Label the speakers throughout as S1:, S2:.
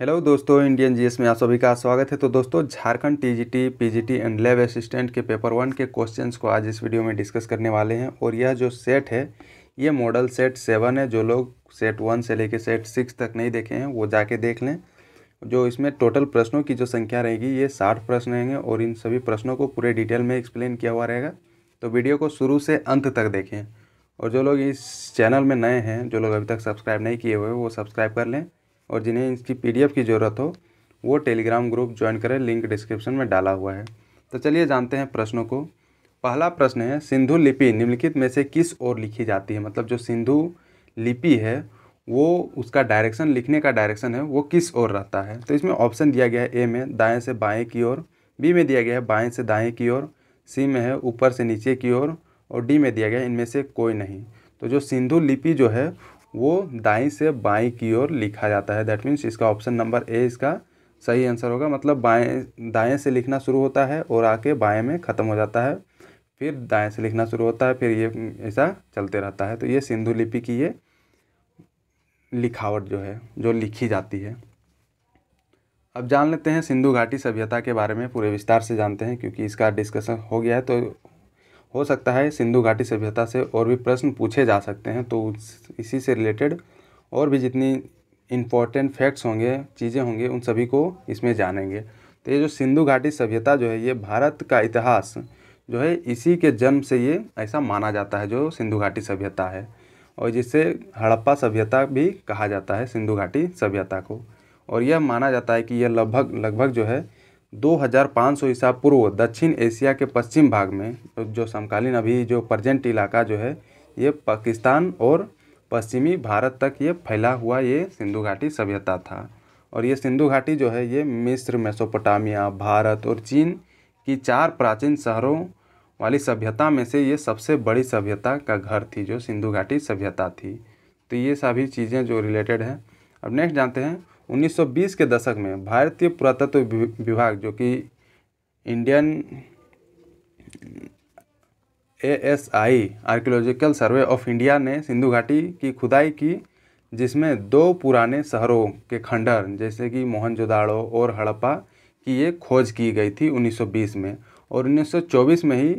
S1: hello दोस्तों Indian GS में आप सभी का स्वागत है तो दोस्तों Jharkhand TGT PGT and lab assistant के पेपर वन के क्वेश्चंस को आज इस वीडियो में डिस्कस करने वाले हैं और यह जो सेट है ये मॉडल सेट सेवन है जो लोग सेट वन से लेकर सेट सिक्स तक नहीं देखे हैं वो जाके देख लें जो इसमें टोटल प्रश्नों की जो संख्या रहेगी ये साठ प्रश्न रहेंगे और इन सभी प्रश्नों को पूरे डिटेल में एक्सप्लेन किया हुआ रहेगा तो वीडियो को शुरू से अंत तक देखें और जो लोग इस चैनल में नए हैं जो लोग अभी तक सब्सक्राइब नहीं किए हुए वो सब्सक्राइब कर लें और जिन्हें इसकी पीडीएफ की ज़रूरत हो वो टेलीग्राम ग्रुप ज्वाइन करें लिंक डिस्क्रिप्शन में डाला हुआ है तो चलिए जानते हैं प्रश्नों को पहला प्रश्न है सिंधु लिपि निम्नलिखित में से किस ओर लिखी जाती है मतलब जो सिंधु लिपि है वो उसका डायरेक्शन लिखने का डायरेक्शन है वो किस ओर रहता है तो इसमें ऑप्शन दिया गया है ए में दाएँ से बाएँ की ओर बी में दिया गया है बाएँ से दाएँ की ओर सी में है ऊपर से नीचे की ओर और डी में दिया गया है इनमें से कोई नहीं तो जो सिंधु लिपि जो है वो दाई से बाई की ओर लिखा जाता है दैट मीन्स इसका ऑप्शन नंबर ए इसका सही आंसर होगा मतलब बाएँ दाएँ से लिखना शुरू होता है और आके बाएँ में ख़त्म हो जाता है फिर दाएँ से लिखना शुरू होता है फिर ये ऐसा चलते रहता है तो ये सिंधु लिपि की ये लिखावट जो है जो लिखी जाती है अब जान लेते हैं सिंधु घाटी सभ्यता के बारे में पूरे विस्तार से जानते हैं क्योंकि इसका डिस्कशन हो गया है तो हो सकता है सिंधु घाटी सभ्यता से और भी प्रश्न पूछे जा सकते हैं तो इसी से रिलेटेड और भी जितनी इम्पोर्टेंट फैक्ट्स होंगे चीज़ें होंगी उन सभी को इसमें जानेंगे तो ये जो सिंधु घाटी सभ्यता जो है ये भारत का इतिहास जो है इसी के जन्म से ये ऐसा माना जाता है जो सिंधु घाटी सभ्यता है और जिसे हड़प्पा सभ्यता भी कहा जाता है सिंधु घाटी सभ्यता को और यह माना जाता है कि यह लगभग लगभग जो है दो हज़ार पाँच सौ ईसा पूर्व दक्षिण एशिया के पश्चिम भाग में जो समकालीन अभी जो प्रजेंट इलाका जो है ये पाकिस्तान और पश्चिमी भारत तक ये फैला हुआ ये सिंधु घाटी सभ्यता था और ये सिंधु घाटी जो है ये मिस्र मेसोपोटामिया भारत और चीन की चार प्राचीन शहरों वाली सभ्यता में से ये सबसे बड़ी सभ्यता का घर थी जो सिंधु घाटी सभ्यता थी तो ये सभी चीज़ें जो रिलेटेड हैं अब नेक्स्ट जानते हैं 1920 के दशक में भारतीय पुरातत्व विभाग जो कि Indian ASI archaeological survey of India ने सिंधु घाटी की खुदाई की जिसमें दो पुराने शहरों के खंडर जैसे कि मोहनजोदाड़ो और हड़प्पा की ये खोज की गई थी 1920 में और 1924 में ही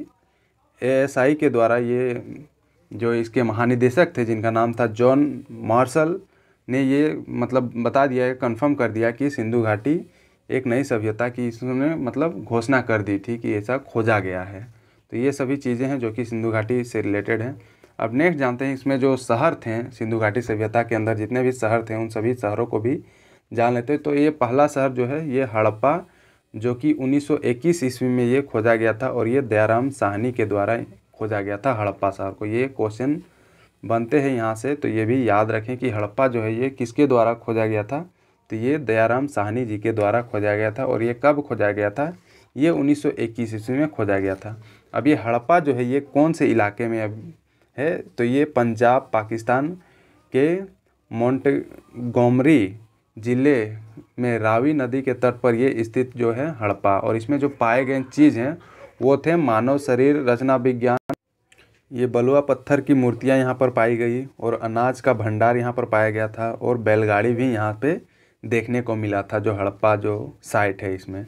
S1: एएसआई के द्वारा ये जो इसके महानिदेशक थे जिनका नाम था जॉन मार्शल ने ये मतलब बता दिया है कन्फर्म कर दिया कि सिंधु घाटी एक नई सभ्यता की इसने मतलब घोषणा कर दी थी कि ऐसा खोजा गया है तो ये सभी चीज़ें हैं जो कि सिंधु घाटी से रिलेटेड हैं अब नेक्स्ट जानते हैं इसमें जो शहर थे सिंधु घाटी सभ्यता के अंदर जितने भी शहर थे उन सभी शहरों को भी जान लेते हैं तो ये पहला शहर जो है ये हड़प्पा जो कि 1921 ईस्वी में ये खोजा गया था और ये दयाराम साहनी के द्वारा खोजा गया था हड़प्पा शहर को ये क्वेश्चन बनते हैं यहाँ से तो ये भी याद रखें कि हड़प्पा जो है ये किसके द्वारा खोजा गया था तो ये दयाराम साहनी जी के द्वारा खोजा गया था और ये कब खोजा गया था ये 1921 ईस्वी में खोजा गया था अब ये हड़प्पा जो है ये कौन से इलाके में अब है तो ये पंजाब पाकिस्तान के मोंटगोमरी ज़िले में रावी नदी के तट पर ये स्थित जो है हड़प्पा और इसमें जो पाए गए चीज़ हैं वो थे मानव शरीर रचना विज्ञान ये बलुआ पत्थर की मूर्तियाँ यहाँ पर पाई गई और अनाज का भंडार यहाँ पर पाया गया था और बैलगाड़ी भी यहाँ पे देखने को मिला था जो हड़प्पा जो साइट है इसमें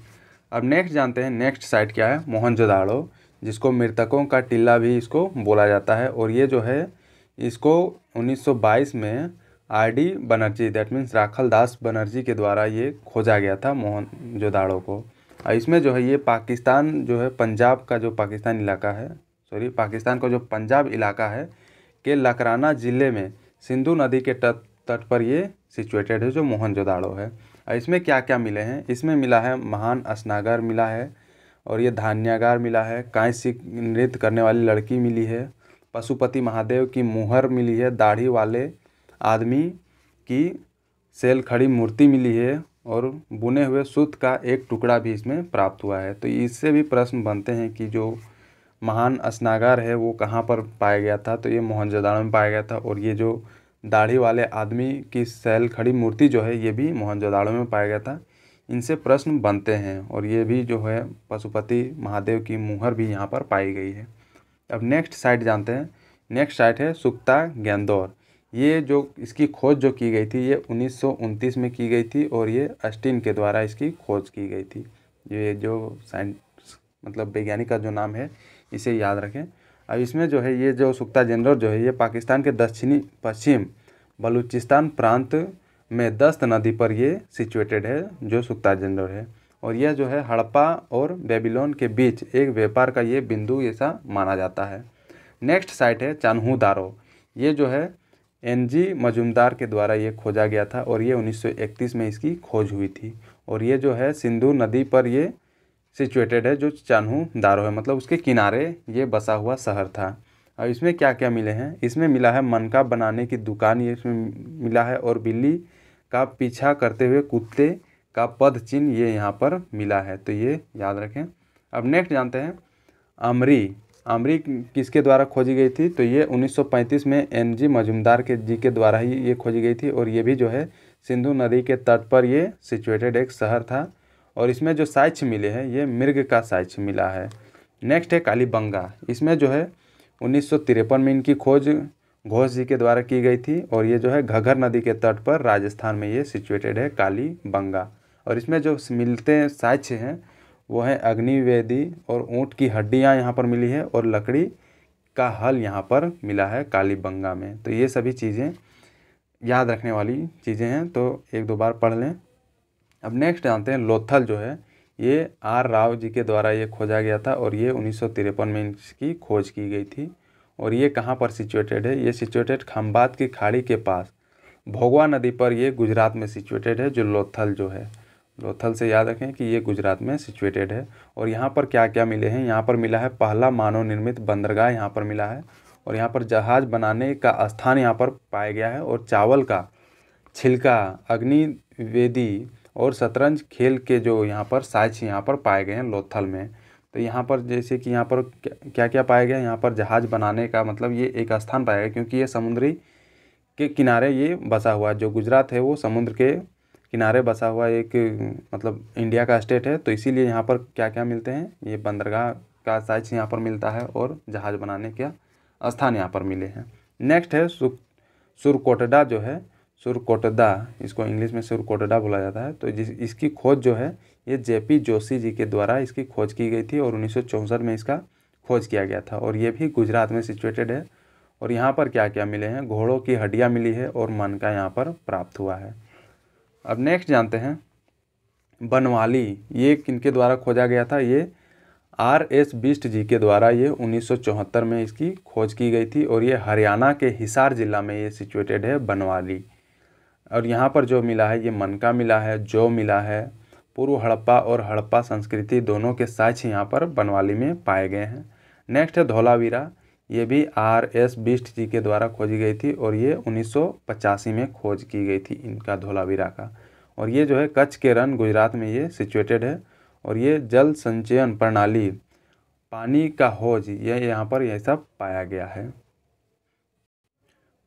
S1: अब नेक्स्ट जानते हैं नेक्स्ट साइट क्या है मोहनजोदाड़ो जिसको मृतकों का टिल्ला भी इसको बोला जाता है और ये जो है इसको 1922 में R D Banerjee that means Rakhal Das Banerjee के द्वारा ये खोजा गया था मोहन जोदाड़ो को और इसमें जो है ये पाकिस्तान जो है पंजाब का जो पाकिस्तान इलाका है सॉरी पाकिस्तान का जो पंजाब इलाका है के लकराना ज़िले में सिंधु नदी के तट तट पर ये सिचुएटेड है जो मोहनजोदाड़ो है और इसमें क्या क्या मिले हैं इसमें मिला है महान स्नागार मिला है और ये धान्यागार मिला है कांसी नृत्य करने वाली लड़की मिली है पशुपति महादेव की मुहर मिली है दाढ़ी वाले आदमी की सेल खड़ी मूर्ति मिली है और बुने हुए सूत का एक टुकड़ा भी इसमें प्राप्त हुआ है तो इससे भी प्रश्न बनते हैं कि जो महान स्नागार है वो कहाँ पर पाया गया था तो ये मोहनजोदाड़ो में पाया गया था और ये जो दाढ़ी वाले आदमी की सैल खड़ी मूर्ति जो है ये भी मोहनजोदाड़ो में पाया गया था इनसे प्रश्न बनते हैं और ये भी जो है पशुपति महादेव की मुहर भी यहाँ पर पाई गई है अब नेक्स्ट साइट जानते हैं नेक्स्ट साइट है सुक्ता गेंदौर ये जो इसकी खोज जो की गई थी ये उन्नीस में की गई थी और ये अस्टिन के द्वारा इसकी खोज की गई थी ये जो साइंस मतलब वैज्ञानिक का जो नाम है इसे याद रखें अब इसमें जो है ये जो सुक्ता जनरल जो है ये पाकिस्तान के दक्षिणी पश्चिम बलूचिस्तान प्रांत में दस्त नदी पर ये सिचुएटेड है जो सुक्ता जनरल है और यह जो है हड़प्पा और बेबीलोन के बीच एक व्यापार का ये बिंदु ऐसा माना जाता है नेक्स्ट साइट है चान्हू दारो ये जो है एन जी मजुमदार के द्वारा ये खोजा गया था और ये 1931 में इसकी खोज हुई थी और ये जो है सिंधु नदी पर ये सिचुएटेड है जो चानू दारो है मतलब उसके किनारे ये बसा हुआ शहर था और इसमें क्या क्या मिले हैं इसमें मिला है मनका बनाने की दुकान ये इसमें मिला है और बिल्ली का पीछा करते हुए कुत्ते का पद चिन्ह ये यहाँ पर मिला है तो ये याद रखें अब नेक्स्ट जानते हैं अमरी अमरी किसके द्वारा खोजी गई थी तो ये 1935 में एन जी मजुमदार के जी के द्वारा ही ये खोजी गई थी और ये भी जो है सिंधु नदी के तट पर ये सिचुएटेड एक शहर था और इसमें जो साक्ष्य मिले हैं ये मृग का साक्ष्य मिला है नेक्स्ट है कालीबंगा इसमें जो है उन्नीस में इनकी खोज घोष जी के द्वारा की गई थी और ये जो है घघर नदी के तट पर राजस्थान में ये सिचुएटेड है कालीबंगा और इसमें जो मिलते साक्ष्य हैं वो है अग्निवेदी और ऊँट की हड्डियाँ यहाँ पर मिली है और लकड़ी का हल यहाँ पर मिला है कालीबंगा में तो ये सभी चीज़ें याद रखने वाली चीज़ें हैं तो एक दो बार पढ़ लें अब नेक्स्ट जानते हैं लोथल जो है ये आर राव जी के द्वारा ये खोजा गया था और ये उन्नीस में इसकी खोज की गई थी और ये कहाँ पर सिचुएटेड है ये सिचुएटेड खम्बात की खाड़ी के पास भोगवा नदी पर ये गुजरात में सिचुएटेड है जो लोथल जो है लोथल से याद रखें कि ये गुजरात में सिचुएटेड है और यहाँ पर क्या क्या मिले हैं यहाँ पर मिला है पहला मानव निर्मित बंदरगाह यहाँ पर मिला है और यहाँ पर जहाज बनाने का स्थान यहाँ पर पाया गया है और चावल का छिलका अग्निवेदी और शतरंज खेल के जो यहाँ पर साइज यहाँ पर पाए गए हैं लोथल में तो यहाँ पर जैसे कि यहाँ पर क्या क्या पाया गया यहाँ पर जहाज़ बनाने का मतलब ये एक स्थान पाया गया क्योंकि ये समुद्री के किनारे ये बसा हुआ है जो गुजरात है वो समुद्र के किनारे बसा हुआ एक मतलब इंडिया का स्टेट है तो इसीलिए यहाँ पर क्या क्या मिलते हैं ये बंदरगाह का साइज यहाँ पर मिलता है और जहाज़ बनाने का स्थान यहाँ पर मिले हैं नेक्स्ट है सुरकोटडा जो है सुरकोटदा इसको इंग्लिश में सुरकोटदा बोला जाता है तो जिस इसकी खोज जो है ये जेपी जोशी जी के द्वारा इसकी खोज की गई थी और उन्नीस में इसका खोज किया गया था और ये भी गुजरात में सिचुएटेड है और यहाँ पर क्या क्या मिले हैं घोड़ों की हड्डियाँ मिली है और मन का यहाँ पर प्राप्त हुआ है अब नेक्स्ट जानते हैं बनवाली ये किनके द्वारा खोजा गया था ये आर एस बिस्ट जी के द्वारा ये चौहत्तर में इसकी खोज की गई थी और ये हरियाणा के हिसार जिला में ये सिचुएटेड है बनवाली और यहाँ पर जो मिला है ये मनका मिला है जो मिला है पूर्व हड़प्पा और हड़प्पा संस्कृति दोनों के साक्ष्य यहाँ पर बनवाली में पाए गए हैं नेक्स्ट है धोलावीरा ये भी आर एस बिस्ट जी के द्वारा खोजी गई थी और ये उन्नीस में खोज की गई थी इनका धोलावीरा का और ये जो है कच्छ के रन गुजरात में ये सिचुएटेड है और ये जल संचयन प्रणाली पानी का होज ये यहाँ पर यह सब पाया गया है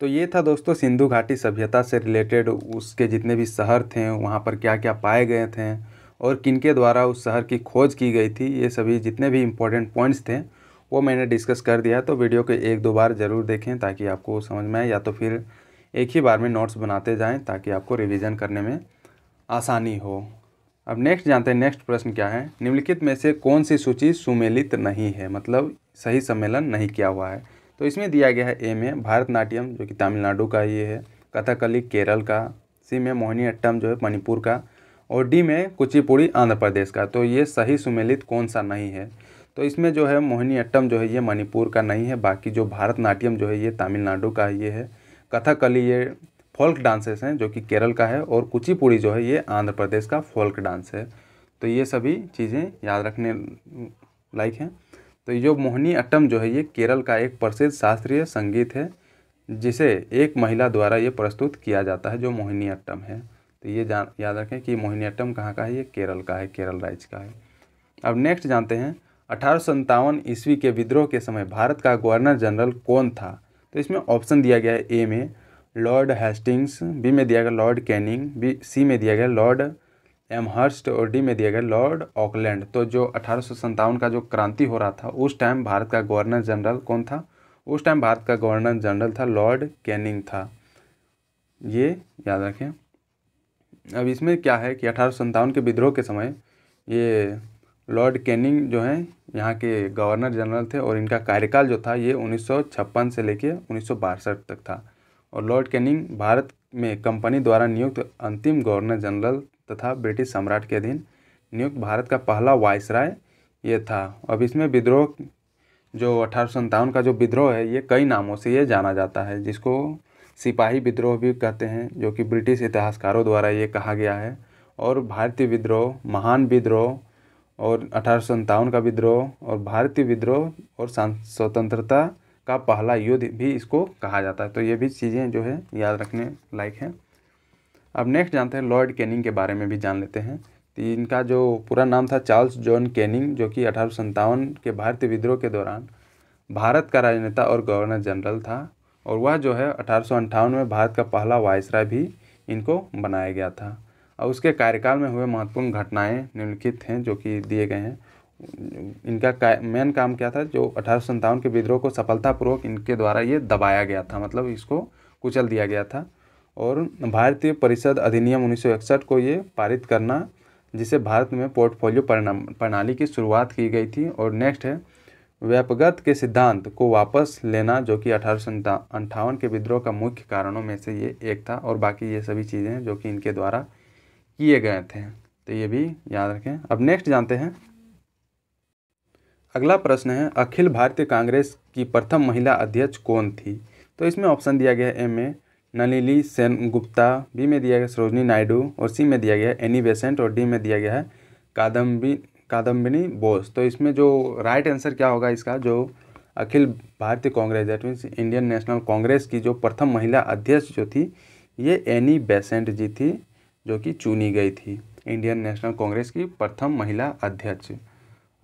S1: तो ये था दोस्तों सिंधु घाटी सभ्यता से रिलेटेड उसके जितने भी शहर थे वहाँ पर क्या क्या पाए गए थे और किनके द्वारा उस शहर की खोज की गई थी ये सभी जितने भी इम्पोर्टेंट पॉइंट्स थे वो मैंने डिस्कस कर दिया तो वीडियो को एक दो बार ज़रूर देखें ताकि आपको समझ में आए या तो फिर एक ही बार में नोट्स बनाते जाएं ताकि आपको रिवीजन करने में आसानी हो अब नेक्स्ट जानते हैं नेक्स्ट प्रश्न क्या है निम्नलिखित में से कौन सी सूची सुमेलित नहीं है मतलब सही सम्मेलन नहीं किया हुआ है तो इसमें दिया गया है ए में भारतनाट्यम जो कि तमिलनाडु का ये है कथकली केरल का सी में मोहिनी अट्टम जो है मणिपुर का और डी में कुचिपुड़ी आंध्र प्रदेश का तो ये सही सुमेलित कौन सा नहीं है तो इसमें जो है मोहिनी अट्टम जो है ये मणिपुर का नहीं है बाकी जो भारतनाट्यम जो है ये तमिलनाडु का ये है कथकली ये फोल्क डांसेस हैं जो कि केरल का है और कुचिपुड़ी जो है ये आंध्र प्रदेश का फोल्क डांस है तो ये सभी चीज़ें याद रखने लायक हैं तो ये मोहनी अट्टम जो है ये केरल का एक प्रसिद्ध शास्त्रीय संगीत है जिसे एक महिला द्वारा ये प्रस्तुत किया जाता है जो मोहिनी अट्टम है तो ये जान याद रखें कि मोहिनी अट्टम कहाँ का है ये केरल का है केरल राज्य का है अब नेक्स्ट जानते हैं अठारह ईस्वी के विद्रोह के समय भारत का गवर्नर जनरल कौन था तो इसमें ऑप्शन दिया गया है ए में लॉर्ड हेस्टिंग्स बी में दिया गया लॉर्ड कैनिंग बी सी में दिया गया लॉर्ड एमहर्स्ट और डी में दिया गया लॉर्ड ऑकलैंड तो जो अठारह का जो क्रांति हो रहा था उस टाइम भारत का गवर्नर जनरल कौन था उस टाइम भारत का गवर्नर जनरल था लॉर्ड कैनिंग था ये याद रखें अब इसमें क्या है कि अठारह के विद्रोह के समय ये लॉर्ड कैनिंग जो हैं यहाँ के गवर्नर जनरल थे और इनका कार्यकाल जो था ये उन्नीस से लेके उन्नीस तक था और लॉर्ड कैनिंग भारत में कंपनी द्वारा नियुक्त अंतिम गवर्नर जनरल तथा ब्रिटिश सम्राट के अधीन नियुक्त भारत का पहला वायसराय ये था अब इसमें विद्रोह जो अठारह का जो विद्रोह है ये कई नामों से ये जाना जाता है जिसको सिपाही विद्रोह भी कहते हैं जो कि ब्रिटिश इतिहासकारों द्वारा ये कहा गया है और भारतीय विद्रोह महान विद्रोह और अठारह का विद्रोह और भारतीय विद्रोह और स्वतंत्रता का पहला युद्ध भी इसको कहा जाता है तो ये भी चीज़ें जो है याद रखने लायक हैं अब नेक्स्ट जानते हैं लॉयड कैनिंग के बारे में भी जान लेते हैं तो इनका जो पूरा नाम था चार्ल्स जॉन कैनिंग जो कि अठारह के भारतीय विद्रोह के दौरान भारत का राजनेता और गवर्नर जनरल था और वह जो है अठारह में भारत का पहला वायसराय भी इनको बनाया गया था और उसके कार्यकाल में हुए महत्वपूर्ण घटनाएं निम्नलिखित हैं जो कि दिए गए हैं इनका का, मेन काम क्या था जो अठारह के विद्रोह को सफलतापूर्वक इनके द्वारा ये दबाया गया था मतलब इसको कुचल दिया गया था और भारतीय परिषद अधिनियम उन्नीस को ये पारित करना जिसे भारत में पोर्टफोलियो प्रणाली की शुरुआत की गई थी और नेक्स्ट है व्यापगत के सिद्धांत को वापस लेना जो कि अठारह के विद्रोह का मुख्य कारणों में से ये एक था और बाकी ये सभी चीज़ें हैं जो कि इनके द्वारा किए गए थे तो ये भी याद रखें अब नेक्स्ट जानते हैं अगला प्रश्न है अखिल भारतीय कांग्रेस की प्रथम महिला अध्यक्ष कौन थी तो इसमें ऑप्शन दिया गया है एम A Nalini Sengupta B में दिया गया सरोजनी नायडू और सी में दिया गया है एनी बेसेंट और डी में दिया गया है कादम्बी कादम्बिनी बोस तो इसमें जो राइट आंसर क्या होगा इसका जो Akhil Bharatiya Congress that means Indian National Congress की जो प्रथम महिला अध्यक्ष जो थी ये एनी बेसेंट जी थी जो कि चुनी गई थी इंडियन नेशनल कांग्रेस की प्रथम महिला अध्यक्ष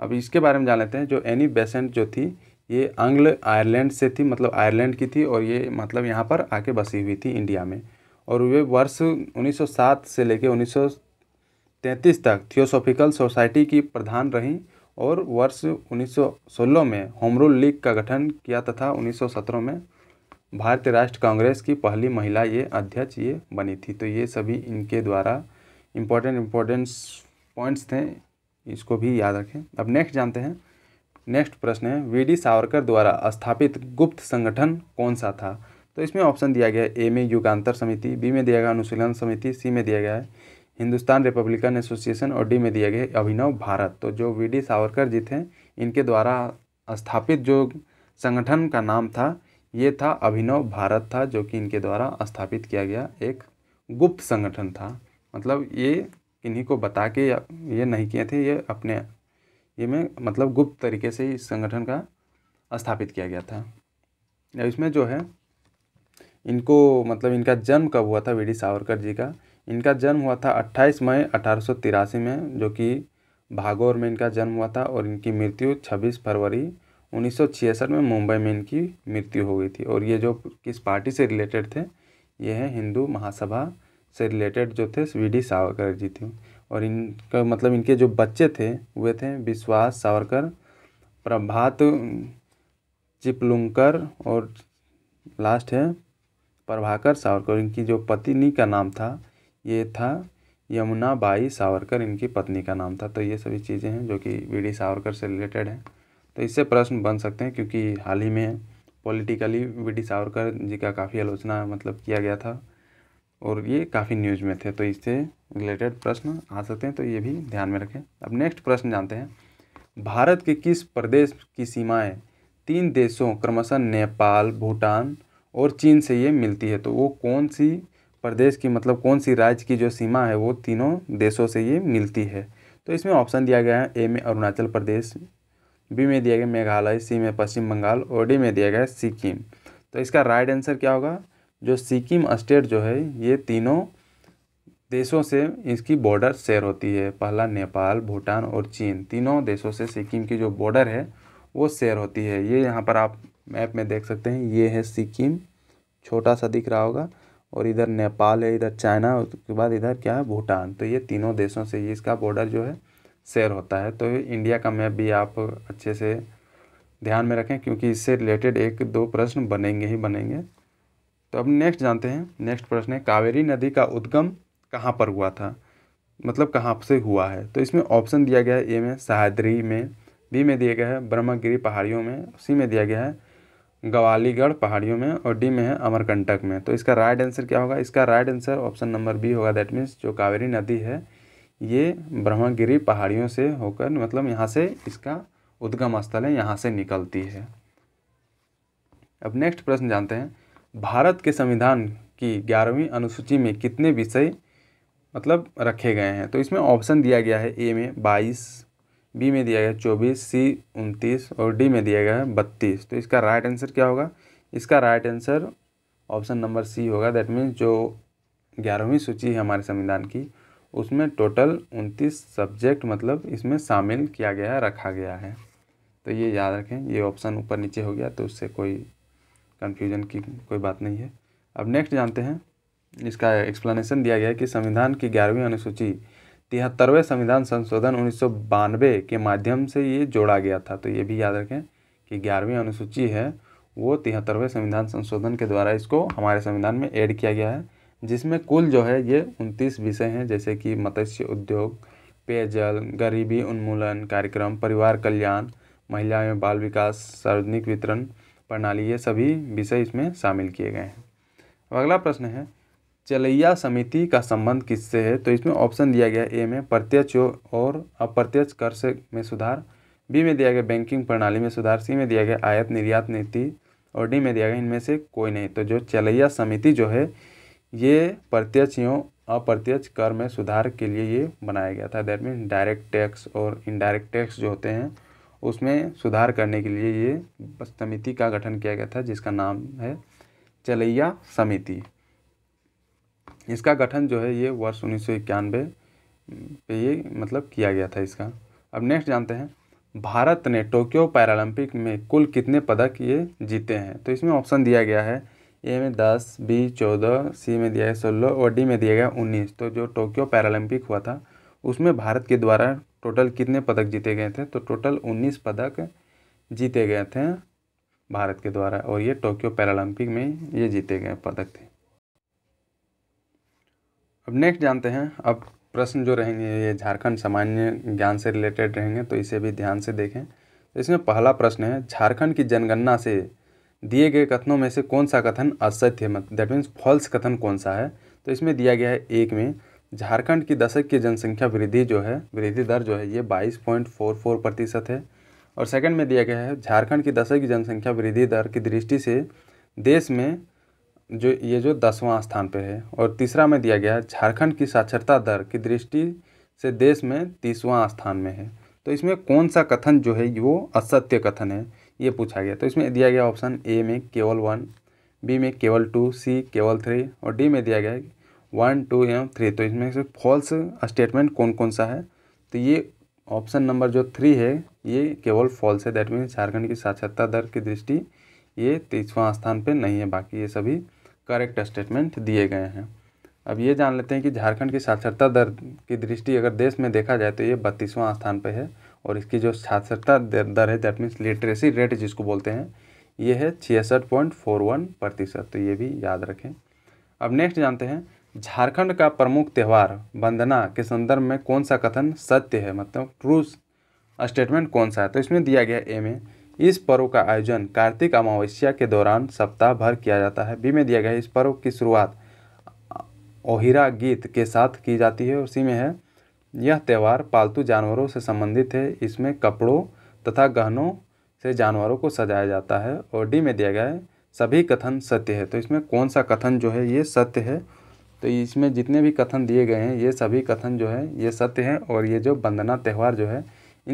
S1: अब इसके बारे में जान लेते हैं जो एनी बेसेंट जो थी ये आंग्ल आयरलैंड से थी मतलब आयरलैंड की थी और ये मतलब यहाँ पर आके बसी हुई थी इंडिया में और वे वर्ष 1907 से लेकर 1933 तक थियोसॉफिकल सोसाइटी की प्रधान रहीं और वर्ष 1916 में होमरूल लीग का गठन किया तथा 1917 में भारतीय राष्ट्र कांग्रेस की पहली महिला ये अध्यक्ष ये बनी थी तो ये सभी इनके द्वारा इम्पोर्टेंट इम्पोर्टेंस पॉइंट्स थे इसको भी याद रखें अब नेक्स्ट जानते हैं नेक्स्ट प्रश्न है वी डी सावरकर द्वारा स्थापित गुप्त संगठन कौन सा था तो इसमें ऑप्शन दिया गया है ए में युगांतर समिति बी में दिया गया अनुशीलन समिति सी में दिया गया है हिंदुस्तान रिपब्लिकन एसोसिएशन और डी में दिया गया अभिनव भारत तो जो वी डी सावरकर जी थे इनके द्वारा स्थापित जो संगठन का नाम था ये था अभिनव भारत था जो कि इनके द्वारा स्थापित किया गया एक गुप्त संगठन था मतलब ये किन्हीं को बता के ये नहीं किए थे ये अपने ये में मतलब गुप्त तरीके से इस संगठन का स्थापित किया गया था इसमें जो है इनको मतलब इनका जन्म कब हुआ था वी डी सावरकर जी का इनका जन्म हुआ था 28 मई अठारह में जो कि भागौर में इनका जन्म हुआ था और इनकी मृत्यु 26 फरवरी उन्नीस में मुंबई में इनकी मृत्यु हो गई थी और ये जो किस पार्टी से रिलेटेड थे ये हैं हिंदू महासभा से रिलेटेड जो थे वी डी सावरकर जी थे और इनका मतलब इनके जो बच्चे थे वे थे विश्वास सावरकर प्रभात चिपलुंकर और लास्ट है प्रभाकर सावरकर इनकी जो पत्नी का नाम था ये था यमुना बाई सावरकर इनकी पत्नी का नाम था तो ये सभी चीज़ें हैं जो कि वी डी सावरकर से रिलेटेड हैं तो इससे प्रश्न बन सकते हैं क्योंकि हाल ही में politically V D Savarkar ji का काफ़ी आलोचना मतलब किया गया था और ये काफ़ी न्यूज में थे तो इससे रिलेटेड प्रश्न आ सकते हैं तो ये भी ध्यान में रखें अब नेक्स्ट प्रश्न जानते हैं भारत के किस प्रदेश की सीमाएं तीन देशों क्रमशः नेपाल भूटान और चीन से ये मिलती है तो वो कौन सी प्रदेश की मतलब कौन सी राज्य की जो सीमा है वो तीनों देशों से ये मिलती है तो इसमें ऑप्शन दिया गया है ए में अरुणाचल प्रदेश बी में दिया गया मेघालय सी में पश्चिम बंगाल और डी में दिया गया सिक्किम तो इसका राइट आंसर क्या होगा जो सिक्किम स्टेट जो है ये तीनों देशों से इसकी बॉर्डर शेयर होती है पहला नेपाल भूटान और चीन तीनों देशों से सिक्किम की जो बॉर्डर है वो शेयर होती है ये यहाँ पर आप मैप में देख सकते हैं ये है सिक्किम छोटा सा दिख रहा होगा और इधर नेपाल है इधर चाइना उसके बाद इधर क्या है भूटान तो ये तीनों देशों से ये इसका बॉर्डर जो है शेयर होता है तो इंडिया का मैप भी आप अच्छे से ध्यान में रखें क्योंकि इससे रिलेटेड एक दो प्रश्न बनेंगे ही बनेंगे तो अब नेक्स्ट जानते हैं नेक्स्ट प्रश्न है कावेरी नदी का उद्गम कहाँ पर हुआ था मतलब कहाँ से हुआ है तो इसमें ऑप्शन दिया गया है ए में सहद्री में बी में दिया गया है ब्रह्मगिरी पहाड़ियों में सी में दिया गया है गवालीगढ़ पहाड़ियों में और डी में है अमरकंटक में तो इसका राइट आंसर क्या होगा इसका right answer option number B होगा दैट मीन्स जो कावेरी नदी है ये ब्रह्मगिरी पहाड़ियों से होकर मतलब यहाँ से इसका उद्गम स्थल है यहाँ से निकलती है अब नेक्स्ट प्रश्न जानते हैं भारत के संविधान की ग्यारहवीं अनुसूची में कितने विषय मतलब रखे गए हैं तो इसमें ऑप्शन दिया गया है ए में बाईस बी में दिया गया चौबीस सी उनतीस और डी में दिया गया है बत्तीस तो इसका राइट आंसर क्या होगा इसका right answer option number C होगा दैट मीन्स जो ग्यारहवीं सूची है हमारे संविधान की उसमें टोटल उनतीस सब्जेक्ट मतलब इसमें शामिल किया गया है रखा गया है तो ये याद रखें ये ऑप्शन ऊपर नीचे हो गया तो उससे कोई कन्फ्यूजन की कोई बात नहीं है अब नेक्स्ट जानते हैं इसका एक्सप्लेनेशन दिया गया है कि संविधान की ग्यारहवीं अनुसूची तिहत्तरवें संविधान संशोधन उन्नीस के माध्यम से ये जोड़ा गया था तो ये भी याद रखें कि ग्यारहवीं अनुसूची है वो तिहत्तरवें संविधान संशोधन के द्वारा इसको हमारे संविधान में ऐड किया गया है जिसमें कुल जो है ये उनतीस विषय हैं जैसे कि मत्स्य उद्योग पेयजल गरीबी उन्मूलन कार्यक्रम परिवार कल्याण महिला एवं बाल विकास सार्वजनिक वितरण प्रणाली ये सभी विषय इसमें शामिल किए गए हैं अब अगला प्रश्न है चलैया समिति का संबंध किससे है तो इसमें ऑप्शन दिया गया ए में प्रत्यक्ष और अप्रत्यक्ष कर से में सुधार बी में दिया गया बैंकिंग प्रणाली में सुधार सी में दिया गया आयत निर्यात नीति और डी में दिया गया इनमें से कोई नहीं तो जो चलैया समिति जो है ये प्रत्यक्ष एवं अप्रत्यक्ष कर में सुधार के लिए ये बनाया गया था दैट मीन डायरेक्ट टैक्स और इनडायरेक्ट टैक्स जो होते हैं उसमें सुधार करने के लिए ये समिति का गठन किया गया था जिसका नाम है चलैया समिति इसका गठन जो है ये वर्ष उन्नीस पे ये मतलब किया गया था इसका अब नेक्स्ट जानते हैं भारत ने टोक्यो पैरालंपिक में कुल कितने पदक ये जीते हैं तो इसमें ऑप्शन दिया गया है ए में दस बी चौदह सी में दिया गया सोलह और डी में दिया गया उन्नीस तो जो टोक्यो पैरालंपिक हुआ था उसमें भारत के द्वारा टोटल कितने पदक जीते गए थे तो टोटल उन्नीस पदक जीते गए थे भारत के द्वारा और ये टोक्यो पैरालंपिक में ये जीते गए पदक थे अब नेक्स्ट जानते हैं अब प्रश्न जो रहेंगे ये झारखंड सामान्य ज्ञान से रिलेटेड रहेंगे तो इसे भी ध्यान से देखें तो इसमें पहला प्रश्न है झारखंड की जनगणना से दिए गए कथनों में से कौन सा कथन असत्य मत दैट मीन्स फॉल्स कथन कौन सा है तो इसमें दिया गया है एक में झारखंड की दशक की जनसंख्या वृद्धि जो है वृद्धि दर जो है ये 22.44 प्रतिशत है और सेकंड में दिया गया है झारखंड की दशक की जनसंख्या वृद्धि दर की दृष्टि से देश में जो ये जो दसवां स्थान पर है और तीसरा में दिया गया है झारखंड की साक्षरता दर की दृष्टि से देश में तीसवां स्थान में है तो इसमें कौन सा कथन जो है वो असत्य कथन है ये पूछा गया तो इसमें दिया गया ऑप्शन ए में केवल वन बी में केवल टू सी केवल थ्री और डी में दिया गया है वन टू या थ्री तो इसमें से फॉल्स स्टेटमेंट कौन कौन सा है तो ये ऑप्शन नंबर जो थ्री है ये केवल फॉल्स है दैट मीन्स झारखंड की साक्षरता दर की दृष्टि ये तीसवां स्थान पे नहीं है बाकी ये सभी करेक्ट स्टेटमेंट दिए गए हैं अब ये जान लेते हैं कि झारखंड की साक्षरता दर की दृष्टि अगर देश में देखा जाए तो ये बत्तीसवां स्थान पर है और इसकी जो साक्षरता दर है दैट मीन्स लिटरेसी रेट जिसको बोलते हैं ये है छियासठ पॉइंट फोर वन प्रतिशत तो ये भी याद रखें अब नेक्स्ट जानते हैं झारखंड का प्रमुख त्यौहार वंदना के संदर्भ में कौन सा कथन सत्य है मतलब ट्रू स्टेटमेंट कौन सा है तो इसमें दिया गया ए में इस पर्व का आयोजन कार्तिक अमावस्या के दौरान सप्ताह भर किया जाता है बी में दिया गया इस पर्व की शुरुआत ओहिरा गीत के साथ की जाती है और सी में है यह त्यौहार पालतू जानवरों से संबंधित है इसमें कपड़ों तथा गहनों से जानवरों को सजाया जाता है और डी में दिया गया है सभी कथन सत्य है तो इसमें कौन सा कथन जो है ये सत्य है तो इसमें जितने भी कथन दिए गए हैं ये सभी कथन जो है ये सत्य हैं और ये जो वंदना त्यौहार जो है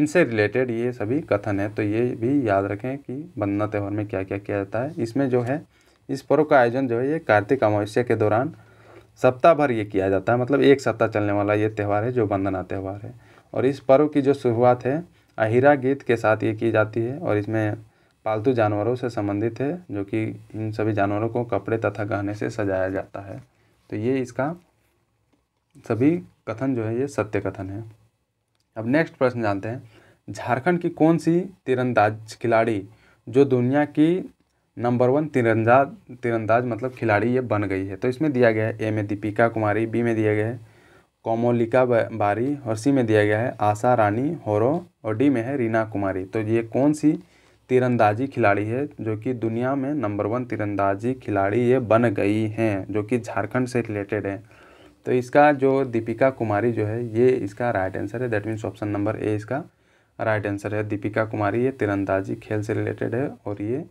S1: इनसे रिलेटेड ये सभी कथन है तो ये भी याद रखें कि वंदना त्यौहार में क्या क्या किया जाता है इसमें जो है इस पर्व का आयोजन जो है ये कार्तिक अमावस्या के दौरान सप्ताह भर ये किया जाता है मतलब एक सप्ताह चलने वाला ये त्यौहार है जो वंदना त्यौहार है और इस पर्व की जो शुरुआत है अहिरा गीत के साथ ये की जाती है और इसमें पालतू जानवरों से संबंधित है जो कि इन सभी जानवरों को कपड़े तथा गहने से सजाया जाता है तो ये इसका सभी कथन जो है ये सत्य कथन है अब नेक्स्ट प्रश्न जानते हैं झारखंड की कौन सी तीरंदाज खिलाड़ी जो दुनिया की नंबर वन तिरंदाज तिरंदाज मतलब खिलाड़ी ये बन गई है तो इसमें दिया गया है ए में दीपिका कुमारी बी में दिया गया है कोमोलिका बारी और सी में दिया गया है आशा रानी होरो और डी में है रीना कुमारी तो ये कौन सी तीरंदाजी खिलाड़ी है जो कि दुनिया में नंबर वन तीरंदाजी खिलाड़ी ये बन गई हैं जो कि झारखंड से रिलेटेड है तो इसका जो दीपिका कुमारी जो है ये इसका राइट आंसर है that means option number A इसका राइट आंसर है दीपिका कुमारी ये तीरंदाजी खेल से रिलेटेड है और ये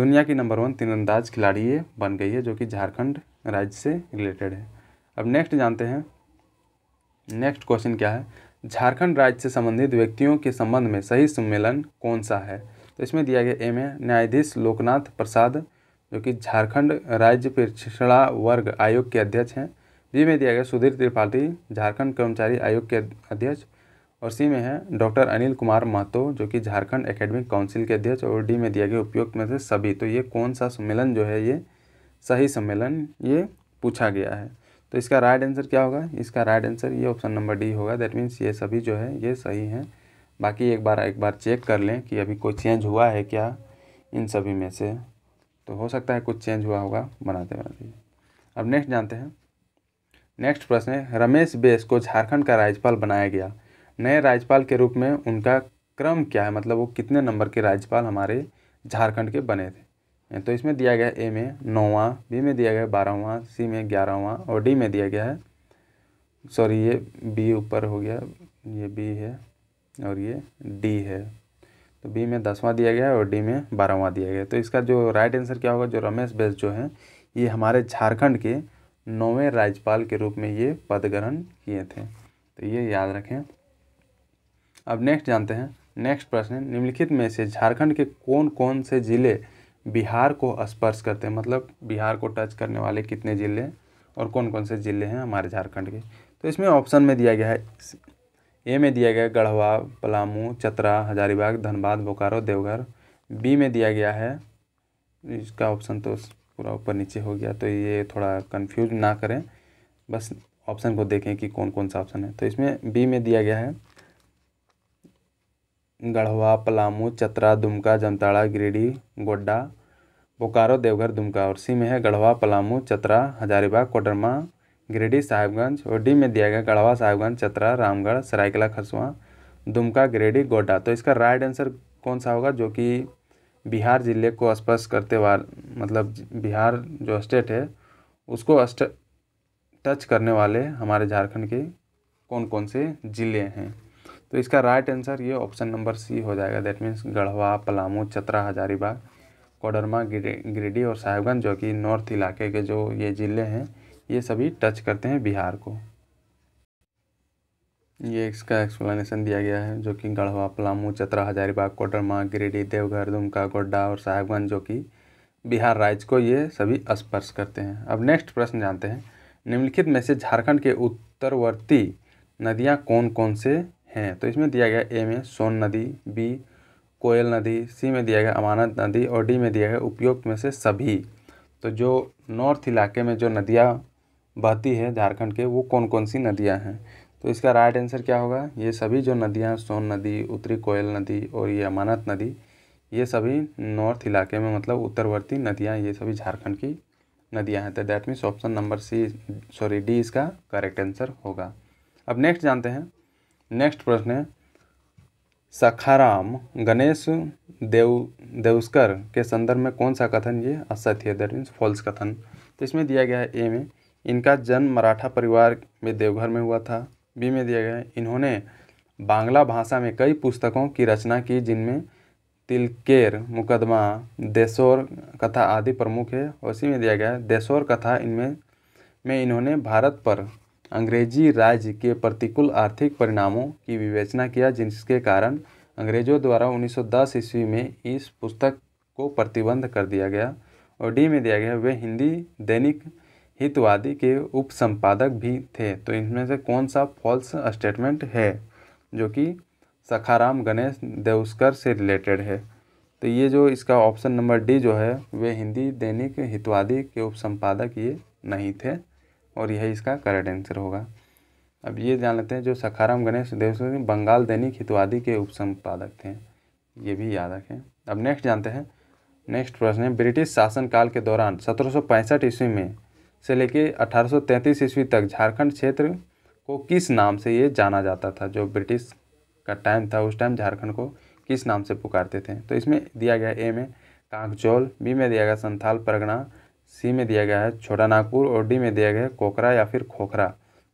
S1: दुनिया की नंबर वन तीरंदाज खिलाड़ी ये बन गई है जो कि झारखंड राज्य से रिलेटेड है अब नेक्स्ट जानते हैं नेक्स्ट क्वेश्चन क्या है झारखंड राज्य से संबंधित व्यक्तियों के संबंध में सही सम्मेलन कौन सा है तो इसमें दिया गया एम है न्यायाधीश लोकनाथ प्रसाद जो कि झारखंड राज्य पिछड़ा वर्ग आयोग के अध्यक्ष हैं बी में दिया गया सुधीर त्रिपाठी झारखंड कर्मचारी आयोग के अध्यक्ष और सी में है डॉक्टर अनिल कुमार महतो जो कि झारखंड एकेडमिक काउंसिल के अध्यक्ष और डी में दिया गया उपयुक्त में से सभी तो ये कौन सा सम्मेलन जो है ये सही सम्मेलन ये पूछा गया है तो इसका राइट आंसर क्या होगा इसका राइट आंसर ये ऑप्शन नंबर डी होगा दैट मीन्स ये सभी जो है ये सही हैं बाकी एक बार एक बार चेक कर लें कि अभी कोई चेंज हुआ है क्या इन सभी में से तो हो सकता है कुछ चेंज हुआ होगा बनाते बनाते अब नेक्स्ट जानते हैं नेक्स्ट प्रश्न है रमेश बेस को झारखंड का राज्यपाल बनाया गया नए राज्यपाल के रूप में उनका क्रम क्या है मतलब वो कितने नंबर के राज्यपाल हमारे झारखंड के बने थे तो इसमें दिया गया ए में नौवा बी में दिया गया बारहवा सी में ग्यारहवा और डी में दिया गया है सॉरी ये बी ऊपर हो गया ये बी है और ये डी है तो बी में दसवां दिया गया है और डी में बारहवां दिया गया तो इसका जो राइट आंसर क्या होगा जो रमेश बैस जो है ये हमारे झारखंड के नौवें राज्यपाल के रूप में ये पद ग्रहण किए थे तो ये याद रखें अब नेक्स्ट जानते हैं नेक्स्ट प्रश्न निम्नलिखित में से झारखंड के कौन कौन से ज़िले बिहार को स्पर्श करते हैं मतलब बिहार को टच करने वाले कितने ज़िले हैं और कौन कौन से ज़िले हैं हमारे झारखंड के तो इसमें ऑप्शन में दिया गया है ए में दिया गया गढ़वा पलामू चतरा हजारीबाग धनबाद बोकारो देवघर बी में दिया गया है इसका ऑप्शन तो पूरा ऊपर नीचे हो गया तो ये थोड़ा कन्फ्यूज ना करें बस ऑप्शन को देखें कि कौन कौन सा ऑप्शन है तो इसमें बी में दिया गया है गढ़वा पलामू चतरा दुमका जमताड़ा गिरिडीह गोड्डा बोकारो देवघर दुमका और सी में है गढ़वा पलामू चतरा हजारीबाग कोडरमा गिरिडीह साहिबगंज और डी में दिया गया गढ़वा साहिबगंज चतरा रामगढ़ सरायकला खरसुआ दुमका गिरिडीह गोड्डा तो इसका राइट आंसर कौन सा होगा जो कि बिहार जिले को स्पर्श करते वाले मतलब बिहार जो स्टेट है उसको अस्ट टच करने वाले हमारे झारखंड के कौन कौन से ज़िले हैं तो इसका राइट आंसर ये ऑप्शन नंबर सी हो जाएगा दैट मीन्स गढ़वा पलामू चतरा हजारीबाग कोडरमा गिरिडीह और साहेबगंज जो कि नॉर्थ इलाके के जो ये ज़िले हैं ये सभी टच करते हैं बिहार को ये इसका एक्सप्लेनेशन दिया गया है जो कि गढ़वा पलामू चतरा हजारीबाग कोडरमा गिरिडीह देवघर दुमका गोड्डा और साहेबगंज जो कि बिहार राज्य को ये सभी स्पर्श करते हैं अब नेक्स्ट प्रश्न जानते हैं निम्नलिखित में से झारखंड के उत्तरवर्ती नदियाँ कौन कौन से हैं तो इसमें दिया गया ए में सोन नदी बी कोयल नदी सी में दिया गया अमानत नदी और डी में दिया गया उपयुक्त में से सभी तो जो नॉर्थ इलाके में जो नदियाँ बहती है झारखंड के वो कौन कौन सी नदियाँ हैं तो इसका राइट आंसर क्या होगा ये सभी जो नदियाँ सोन नदी उत्तरी कोयल नदी और ये अमानत नदी ये सभी नॉर्थ इलाके में मतलब उत्तरवर्ती नदियाँ ये सभी झारखंड की नदियाँ हैं तो that means option number C sorry D इसका करेक्ट आंसर होगा अब नेक्स्ट जानते हैं नेक्स्ट प्रश्न है सखाराम गणेश देव देवस्कर के संदर्भ में कौन सा कथन ये असत्य है दैट मीन्स फॉल्स कथन तो इसमें दिया गया है ए में इनका जन्म मराठा परिवार में देवघर में हुआ था बी में दिया गया है इन्होंने बांग्ला भाषा में कई पुस्तकों की रचना की जिनमें तिलकेर मुकदमा देशोर कथा आदि प्रमुख है उसी में दिया गया है देशोर कथा इनमें में इन्होंने भारत पर अंग्रेजी राज्य के प्रतिकूल आर्थिक परिणामों की विवेचना किया जिसके कारण अंग्रेजों द्वारा 1910 ईस्वी में इस पुस्तक को प्रतिबंध कर दिया गया और डी में दिया गया वे हिंदी दैनिक हितवादी के उप संपादक भी थे तो इनमें से कौन सा फॉल्स स्टेटमेंट है जो कि सखाराम गणेश देवस्कर से रिलेटेड है तो ये जो इसका ऑप्शन नंबर डी जो है वे हिंदी दैनिक हितवादी के उप संपादक ये नहीं थे और यही इसका करेक्ट आंसर होगा अब ये जान लेते हैं जो सखाराम गणेश देवसूद बंगाल दैनिक हितवादी के उपसंपादक थे ये भी याद रखें अब नेक्स्ट जानते हैं नेक्स्ट प्रश्न है ब्रिटिश शासनकाल के दौरान सत्रह ईस्वी में से लेकर अठारह ईस्वी तक झारखंड क्षेत्र को किस नाम से ये जाना जाता था जो ब्रिटिश का टाइम था उस टाइम झारखंड को किस नाम से पुकारते थे तो इसमें दिया गया ए में कांकजोल बी में दिया गया संथाल परगना सी में दिया गया है छोटा नागपुर और डी में दिया गया है कोकरा या फिर खोखरा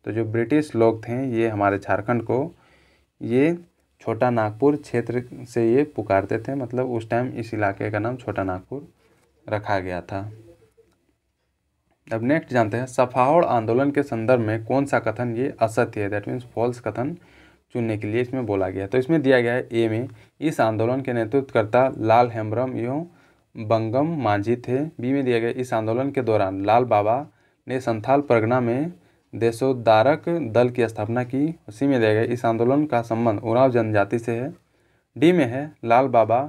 S1: तो जो ब्रिटिश लोग थे ये हमारे झारखंड को ये छोटा नागपुर क्षेत्र से ये पुकारते थे मतलब उस टाइम इस इलाके का नाम छोटा नागपुर रखा गया था अब नेक्स्ट जानते हैं सफाहौड़ आंदोलन के संदर्भ में कौन सा कथन ये असत्य है दैट मीन्स फॉल्स कथन चुनने के लिए इसमें बोला गया तो इसमें दिया गया है ए में इस आंदोलन के नेतृत्वकर्ता लाल हेम्ब्रम एवं बंगम मांझी थे बी में दिया गया इस आंदोलन के दौरान लाल बाबा ने संथाल परगना में देशोद्धारक दल की स्थापना की उसी में दिया गया इस आंदोलन का संबंध उराव जनजाति से है डी में है लाल बाबा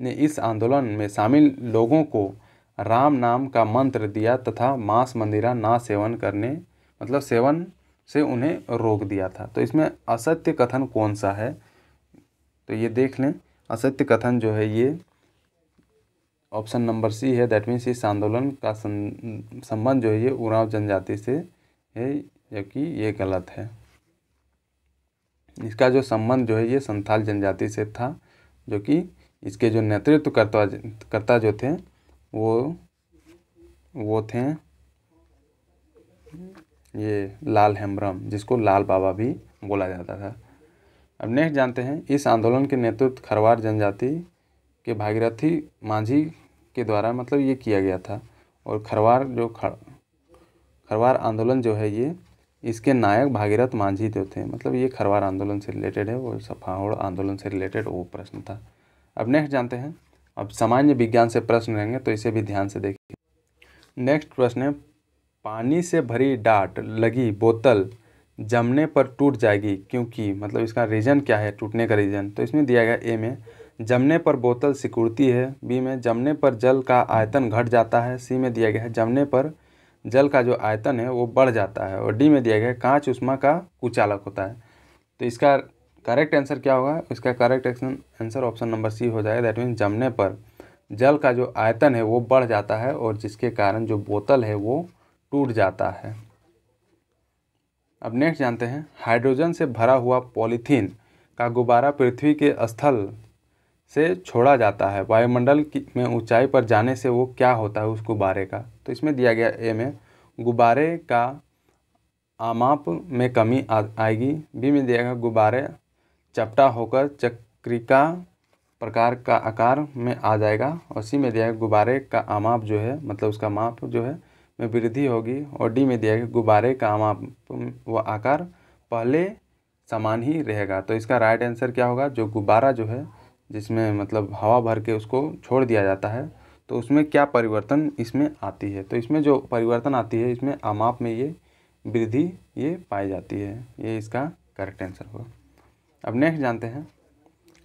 S1: ने इस आंदोलन में शामिल लोगों को राम नाम का मंत्र दिया तथा मांस मंदिरा ना सेवन करने मतलब सेवन से उन्हें रोक दिया था तो इसमें असत्य कथन कौन सा है तो ये देख लें असत्य कथन जो है ये ऑप्शन नंबर सी है दैट मीन्स इस आंदोलन का संबंध जो है ये उराव जनजाति से है जबकि ये गलत है इसका जो संबंध जो है ये संथाल जनजाति से था जो कि इसके जो नेतृत्व करता करता जो थे वो वो थे ये लाल हेम्ब्रम जिसको लाल बाबा भी बोला जाता था अब नेक्स्ट जानते हैं इस आंदोलन के नेतृत्व खरवार जनजाति के भागीरथी मांझी के द्वारा मतलब ये किया गया था और खरवार जो खरवार आंदोलन जो है ये इसके नायक भागीरथ मांझी जो तो थे मतलब ये खरवार आंदोलन से रिलेटेड है वो सफाहोड़ आंदोलन से रिलेटेड वो प्रश्न था अब नेक्स्ट जानते हैं अब सामान्य विज्ञान से प्रश्न रहेंगे तो इसे भी ध्यान से देखिए नेक्स्ट प्रश्न है पानी से भरी डाट लगी बोतल जमने पर टूट जाएगी क्योंकि मतलब इसका रीज़न क्या है टूटने का रीज़न तो इसमें दिया गया ए में जमने पर बोतल सिकुड़ती है बी में जमने पर जल का आयतन घट जाता है सी में दिया गया है जमने पर जल का जो आयतन है वो बढ़ जाता है और डी में दिया गया है कांच उष्मा का कुचालक होता है तो इसका करेक्ट आंसर क्या होगा इसका correct answer option number C हो जाएगा दैट मीन जमने पर जल का जो आयतन है वो बढ़ जाता है और जिसके कारण जो बोतल है वो टूट जाता है अब नेक्स्ट जानते हैं हाइड्रोजन से भरा हुआ पॉलीथीन का गुब्बारा पृथ्वी के स्थल से छोड़ा जाता है वायुमंडल में ऊंचाई पर जाने से वो क्या होता है उस गुब्बारे का तो इसमें दिया गया ए में गुब्बारे का आमाप में कमी आएगी बी में दिया गया गुब्बारे चपटा होकर चक्रिका प्रकार का आकार में आ जाएगा और सी में दिया गया गुब्बारे का आमाप जो है मतलब उसका माप जो है में वृद्धि होगी और डी में दिया गया गुब्बारे का आमाप व आकार पहले समान ही रहेगा तो इसका राइट आंसर क्या होगा जो गुब्बारा जो है जिसमें मतलब हवा भर के उसको छोड़ दिया जाता है तो उसमें क्या परिवर्तन इसमें आती है तो इसमें जो परिवर्तन आती है इसमें अमाप में ये वृद्धि ये पाई जाती है ये इसका करेक्ट आंसर होगा अब नेक्स्ट जानते हैं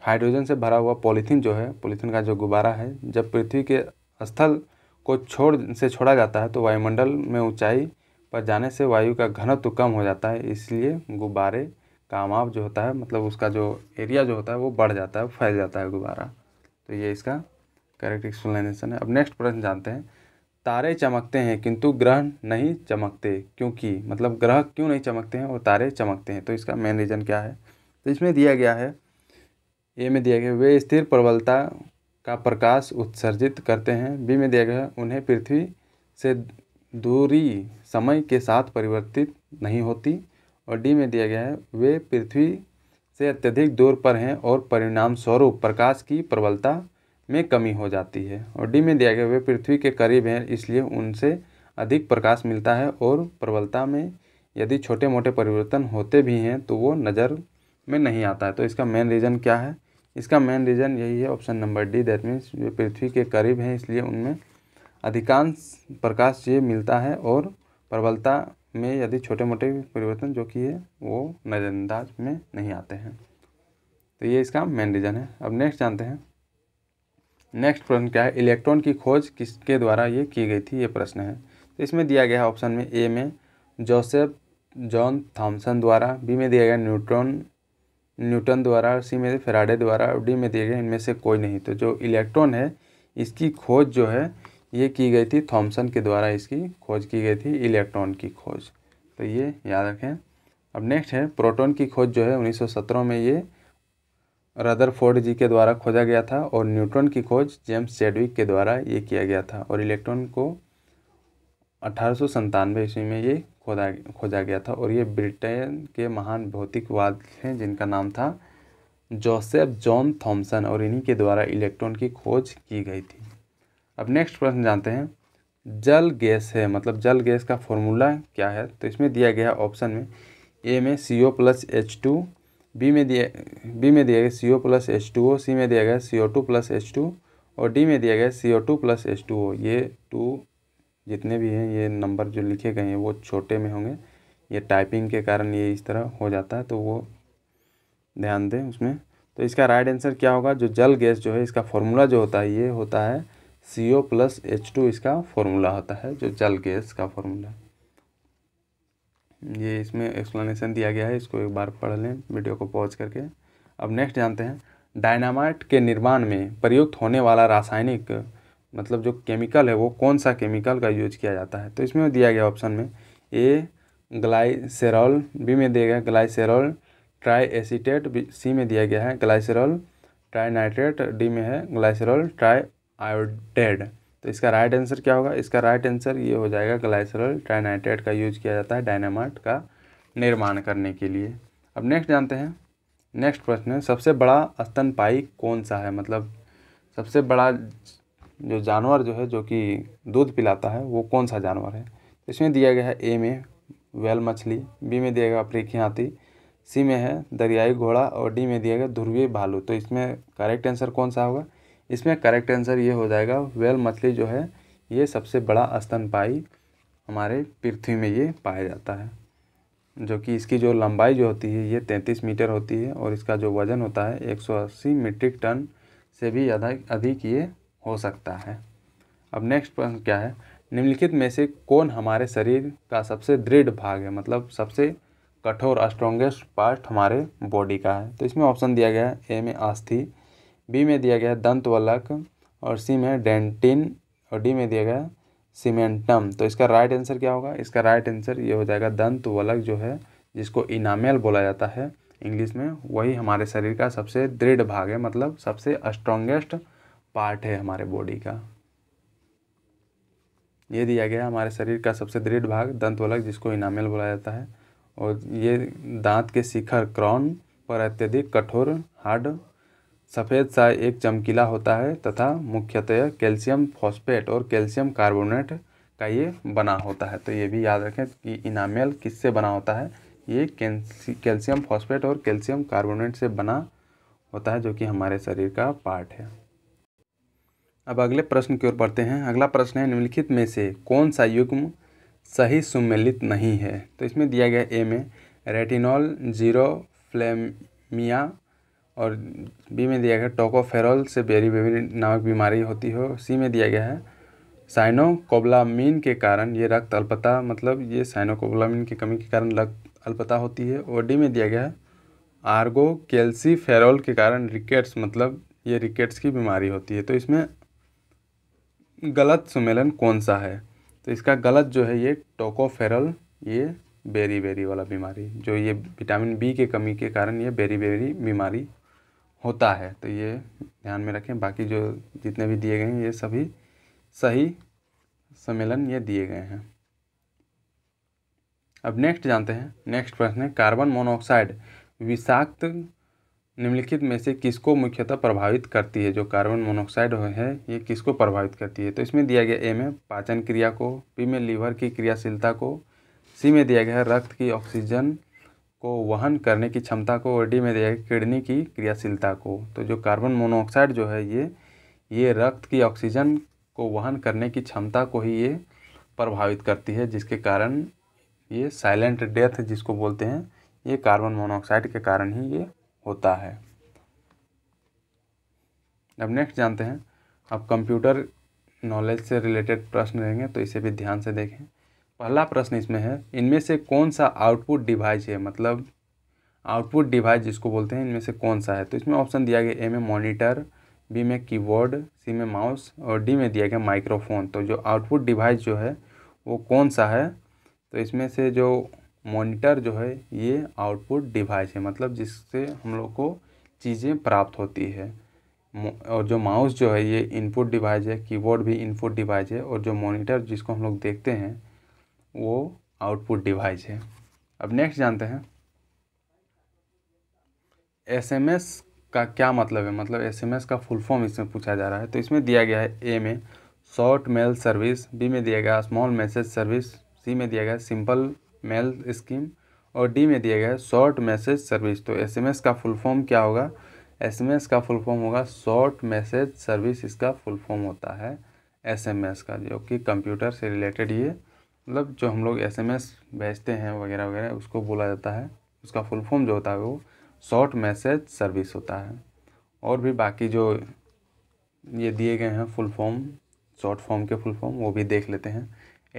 S1: हाइड्रोजन से भरा हुआ पॉलीथीन जो है पॉलीथीन का जो गुब्बारा है जब पृथ्वी के स्थल को छोड़ से छोड़ा जाता है तो वायुमंडल में ऊंचाई पर जाने से वायु का घनत्व कम हो जाता है इसलिए गुब्बारे आप जो होता है मतलब उसका जो एरिया जो होता है वो बढ़ जाता है फैल जाता है दोबारा तो ये इसका करेक्ट एक्सप्लेनेशन है अब नेक्स्ट प्रश्न जानते हैं तारे चमकते हैं किंतु ग्रह नहीं चमकते क्योंकि मतलब ग्रह क्यों नहीं चमकते हैं और तारे चमकते हैं तो इसका मेन रीज़न क्या है तो इसमें दिया गया है ए में दिया गया वे स्थिर प्रबलता का प्रकाश उत्सर्जित करते हैं बी में दिया गया उन्हें पृथ्वी से दूरी समय के साथ परिवर्तित नहीं होती और डी में दिया गया है वे पृथ्वी से अत्यधिक दूर पर हैं और परिणाम स्वरूप प्रकाश की प्रबलता में कमी हो जाती है और डी में दिया गया वे पृथ्वी के करीब हैं इसलिए उनसे अधिक प्रकाश मिलता है और प्रबलता में यदि छोटे मोटे परिवर्तन होते भी हैं तो वो नज़र में नहीं आता है तो इसका मेन रीज़न क्या है इसका मेन रीज़न यही है option number D that means वे पृथ्वी के करीब हैं इसलिए उनमें अधिकांश प्रकाश ये मिलता है और प्रबलता में यदि छोटे मोटे परिवर्तन जो किए वो नज़रअंदाज में नहीं आते हैं तो ये इसका मेन रीज़न है अब नेक्स्ट जानते हैं नेक्स्ट प्रश्न क्या है इलेक्ट्रॉन की खोज किसके द्वारा ये की गई थी ये प्रश्न है तो इसमें दिया गया है ऑप्शन में ए में जोसेफ जॉन थॉमसन द्वारा बी में दिया गया न्यूट्रॉन न्यूटन द्वारा सी में फेराडे द्वारा और डी में दिए गए इनमें से कोई नहीं तो जो इलेक्ट्रॉन है इसकी खोज जो है ये की गई थी थॉमसन के द्वारा इसकी खोज की गई थी इलेक्ट्रॉन की खोज तो ये याद रखें अब नेक्स्ट है प्रोटॉन की खोज जो है 1917 में ये रदरफोर्ड जी के द्वारा खोजा गया था और न्यूट्रॉन की खोज जेम्स सेडविक के द्वारा ये किया गया था और इलेक्ट्रॉन को अठारह ईस्वी में ये खोदा खोजा गया था और ये ब्रिटेन के महान भौतिकवाद हैं जिनका नाम था जोसेफ जॉन थॉमसन और इन्हीं के द्वारा इलेक्ट्रॉन की खोज की गई थी अब नेक्स्ट प्रश्न जानते हैं जल गैस है मतलब जल गैस का फॉर्मूला क्या है तो इसमें दिया गया ऑप्शन में ए में C O plus H two B में दिया बी में दिया गया C O plus H two O C में दिया गया C O two plus H two और डी में दिया गया C O two plus H two O ये टू जितने भी हैं ये नंबर जो लिखे गए हैं वो छोटे में होंगे ये टाइपिंग के कारण ये इस तरह हो जाता है तो वो ध्यान दें उसमें तो इसका राइट आंसर क्या होगा जो जल गैस जो है इसका फॉर्मूला जो होता है ये होता है C O plus H two इसका फॉर्मूला होता है जो जल गैस का फॉर्मूला ये इसमें एक्सप्लेनेशन दिया गया है इसको एक बार पढ़ लें वीडियो को पॉज करके अब नेक्स्ट जानते हैं डायनामाइट के निर्माण में प्रयुक्त होने वाला रासायनिक मतलब जो केमिकल है वो कौन सा केमिकल का यूज किया जाता है तो इसमें दिया गया ऑप्शन में ए ग्लाइसेरॉल बी में दिया गया ग्लाइसेरॉल ट्राई एसीटेट सी में दिया गया है ग्लाइसेरॉल ट्राई नाइट्रेट डी में है ग्लाइसेरॉल ट्राई आयोडेड डेड तो इसका राइट आंसर क्या होगा इसका राइट आंसर ये हो जाएगा ग्लाइसरल ट्राइनाइटेड का यूज किया जाता है डायनामाइट का निर्माण करने के लिए अब नेक्स्ट जानते हैं नेक्स्ट प्रश्न है सबसे बड़ा स्तनपाई कौन सा है मतलब सबसे बड़ा जो जानवर जो है जो कि दूध पिलाता है वो कौन सा जानवर है इसमें दिया गया है ए में वेल मछली बी में दिया गया अफ्रीकी हाथी सी में है दरियाई घोड़ा और डी में दिया गया ध्रुवीय भालू तो इसमें करेक्ट आंसर कौन सा होगा इसमें करेक्ट आंसर ये हो जाएगा वेल मछली जो है ये सबसे बड़ा स्तनपाई हमारे पृथ्वी में ये पाया जाता है जो कि इसकी जो लंबाई जो होती है ये तैंतीस मीटर होती है और इसका जो वज़न होता है एक सौ अस्सी मीट्रिक टन से भी अधिक अधिक ये हो सकता है अब नेक्स्ट प्रश्न क्या है निम्नलिखित में से कौन हमारे शरीर का सबसे दृढ़ भाग है मतलब सबसे कठोर स्ट्रॉन्गेस्ट पार्ट हमारे बॉडी का है तो इसमें ऑप्शन दिया गया है ए में आस्थि बी में दिया गया है दंत वलक और सी में डेंटिन और डी में दिया गया है सीमेंटम तो इसका राइट आंसर क्या होगा इसका राइट आंसर ये हो जाएगा दंत वलक जो है जिसको इनामेल बोला जाता है इंग्लिश में वही हमारे शरीर का सबसे दृढ़ भाग है मतलब सबसे स्ट्रॉन्गेस्ट पार्ट है हमारे बॉडी का ये दिया गया हमारे शरीर का सबसे दृढ़ भाग दंत वलक जिसको इनामेल बोला जाता है और ये दांत के शिखर क्रॉन पर अत्यधिक कठोर हार्ड सफ़ेद साय एक चमकीला होता है तथा मुख्यतः कैल्शियम फॉस्फेट और कैल्शियम कार्बोनेट का ये बना होता है तो ये भी याद रखें कि इनामेल किससे बना होता है ये कैल्शियम फॉस्फेट और कैल्शियम कार्बोनेट से बना होता है जो कि हमारे शरीर का पार्ट है अब अगले प्रश्न की ओर पढ़ते हैं अगला प्रश्न है निम्नलिखित में से कौन सा युग्म सही सुमेलित नहीं है तो इसमें दिया गया ए में रेटिनॉल जीरो फ्लेमिया और बी में दिया गया टोकोफेरोल से बेरी बेबी नामक बीमारी होती हो सी में दिया गया है साइनोकोबलामीन के कारण ये रक्त अल्पता मतलब ये साइनोकोबलामीन की कमी के कारण रक्त अल्पता होती है और डी में दिया गया है आर्गो फेरोल के कारण रिकेट्स मतलब ये रिकेट्स की बीमारी होती है तो इसमें गलत सुमेलन कौन सा है तो इसका गलत जो है ये टोकोफेरल ये बेरी बेरी वाला बीमारी जो ये विटामिन बी के कमी के कारण ये बेरी बेरी बीमारी होता है तो ये ध्यान में रखें बाकी जो जितने भी दिए गए हैं ये सभी सही सम्मेलन ये दिए गए हैं अब नेक्स्ट जानते हैं नेक्स्ट प्रश्न है कार्बन मोनोऑक्साइड विषाक्त निम्नलिखित में से किसको मुख्यतः प्रभावित करती है जो कार्बन मोनोऑक्साइड है ये किसको प्रभावित करती है तो इसमें दिया गया ए में पाचन क्रिया को बी में लीवर की क्रियाशीलता को सी में दिया गया है रक्त की ऑक्सीजन को वहन करने की क्षमता को डी में दिया किडनी की क्रियाशीलता को तो जो कार्बन मोनोऑक्साइड जो है ये ये रक्त की ऑक्सीजन को वहन करने की क्षमता को ही ये प्रभावित करती है जिसके कारण ये साइलेंट डेथ जिसको बोलते हैं ये कार्बन मोनोऑक्साइड के कारण ही ये होता है अब नेक्स्ट जानते हैं अब कंप्यूटर नॉलेज से रिलेटेड प्रश्न रहेंगे तो इसे भी ध्यान से देखें पहला प्रश्न इसमें है इनमें से कौन सा आउटपुट डिवाइस है मतलब आउटपुट डिवाइस जिसको बोलते हैं इनमें से कौन सा है तो इसमें ऑप्शन दिया गया ए में मॉनिटर बी में कीबोर्ड सी में माउस और डी में दिया गया माइक्रोफोन तो जो आउटपुट डिवाइस जो है वो कौन सा है तो इसमें से जो मॉनिटर जो है ये आउटपुट डिवाइस है मतलब जिससे हम लोग को चीज़ें प्राप्त होती है और जो माउस जो है ये इनपुट डिवाइस है कीबोर्ड भी इनपुट डिवाइस है और जो मॉनिटर जिसको हम लोग देखते हैं वो आउटपुट डिवाइस है अब नेक्स्ट जानते हैं एसएमएस का क्या मतलब है मतलब एसएमएस का फुल फॉर्म इसमें पूछा जा रहा है तो इसमें दिया गया है ए में शॉर्ट मेल सर्विस बी में दिया गया स्मॉल मैसेज सर्विस सी में दिया गया सिंपल मेल स्कीम और डी में दिया गया शॉर्ट मैसेज सर्विस तो एसएमएस का फुल फॉर्म क्या होगा एसएमएस का फुल फॉर्म होगा शॉर्ट मैसेज सर्विस इसका फुल फॉर्म होता है एसएमएस का जो कि कंप्यूटर से रिलेटेड ये मतलब जो हम लोग एसएमएस भेजते हैं वगैरह वगैरह उसको बोला जाता है उसका फुल फॉर्म जो होता है वो शॉर्ट मैसेज सर्विस होता है और भी बाकी जो ये दिए गए हैं फुल फॉर्म शॉर्ट फॉर्म के फुल फॉर्म वो भी देख लेते हैं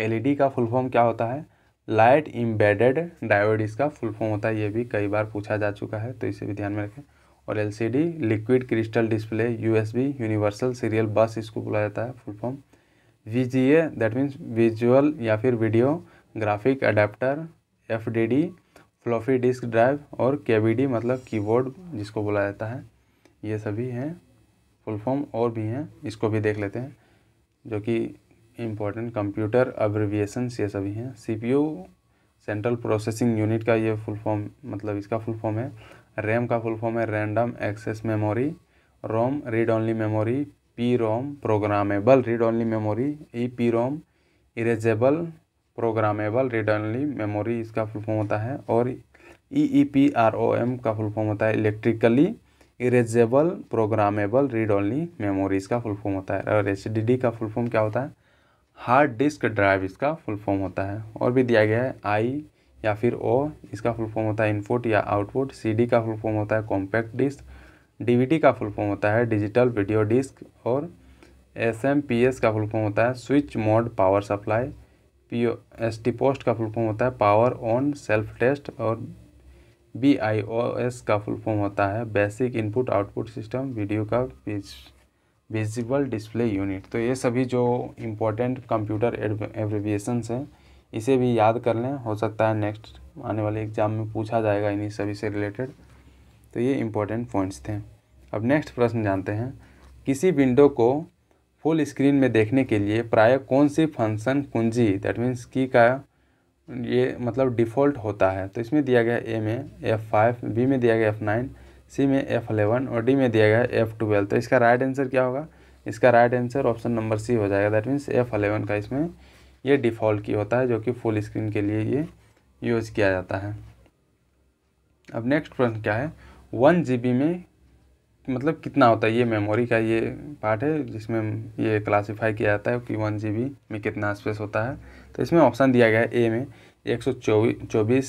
S1: एलईडी e का फुल फॉर्म क्या होता है लाइट इम्बेडेड डायोड इसका फुल फॉर्म होता है ये भी कई बार पूछा जा चुका है तो इसे भी ध्यान में रखें और LCD liquid crystal display USB universal serial bus इसको बुलाया जाता है full form V G A that means visual या फिर video graphic adapter F D D floppy disk drive और के बी डी मतलब कीबोर्ड जिसको बोला जाता है ये सभी हैं फुल फॉर्म और भी हैं इसको भी देख लेते हैं जो कि इम्पोर्टेंट कंप्यूटर अब्रिविएशंस ये सभी हैं C P U central processing unit का ये फुल फॉर्म मतलब इसका फुल फॉर्म है रैम का फुल फॉर्म है random access memory ROM read only memory P ROM programmable read only memory E P ROM erasable programmable read only memory इसका full form होता है और E E P R O M का full form होता है electrically erasable programmable read only memory इसका full form होता है और एच डी डी का फुल फॉर्म क्या होता है हार्ड डिस्क ड्राइव इसका फुल फॉर्म होता है और भी दिया गया है आई या फिर ओ इसका फुल फॉर्म होता है इनपुट या आउटपुट सी डी का फुल फॉर्म होता है कॉम्पैक्ट डिस्क डीवीडी का फुल फॉर्म होता है डिजिटल वीडियो डिस्क और एसएमपीएस का फुल फॉर्म होता है switch mode power supply P O S T post का फुल फॉर्म होता है पावर ऑन सेल्फ टेस्ट और बी आई ओ एस का फुल फॉर्म होता है basic input output system video का विजिबल डिस्प्ले यूनिट तो ये सभी जो इम्पोर्टेंट कंप्यूटर एब्रिविएशंस हैं इसे भी याद कर लें हो सकता है नेक्स्ट आने वाले एग्जाम में पूछा जाएगा इन्हीं सभी से रिलेटेड तो ये इंपॉर्टेंट पॉइंट्स थे अब नेक्स्ट प्रश्न जानते हैं किसी विंडो को फुल स्क्रीन में देखने के लिए प्राय कौन सी फंक्शन कुंजी दैट मीन्स की का ये मतलब डिफ़ॉल्ट होता है तो इसमें दिया गया ए में एफ़ फाइव बी में दिया गया एफ़ नाइन सी में एफ़ अलेवन और डी में दिया गया एफ़ ट्वेल्व तो इसका राइट आंसर क्या होगा इसका right answer option number C हो जाएगा दैट मीन्स एफ़ अलेवन का इसमें ये डिफ़ॉल्ट की होता है जो कि फुल स्क्रीन के लिए ये यूज़ किया जाता है अब नेक्स्ट प्रश्न क्या है वन जी में मतलब कितना होता है ये मेमोरी का ये पार्ट है जिसमें ये क्लासिफाई किया जाता है कि वन जी में कितना स्पेस होता है तो इसमें ऑप्शन दिया गया है ए में एक सौ चौबीस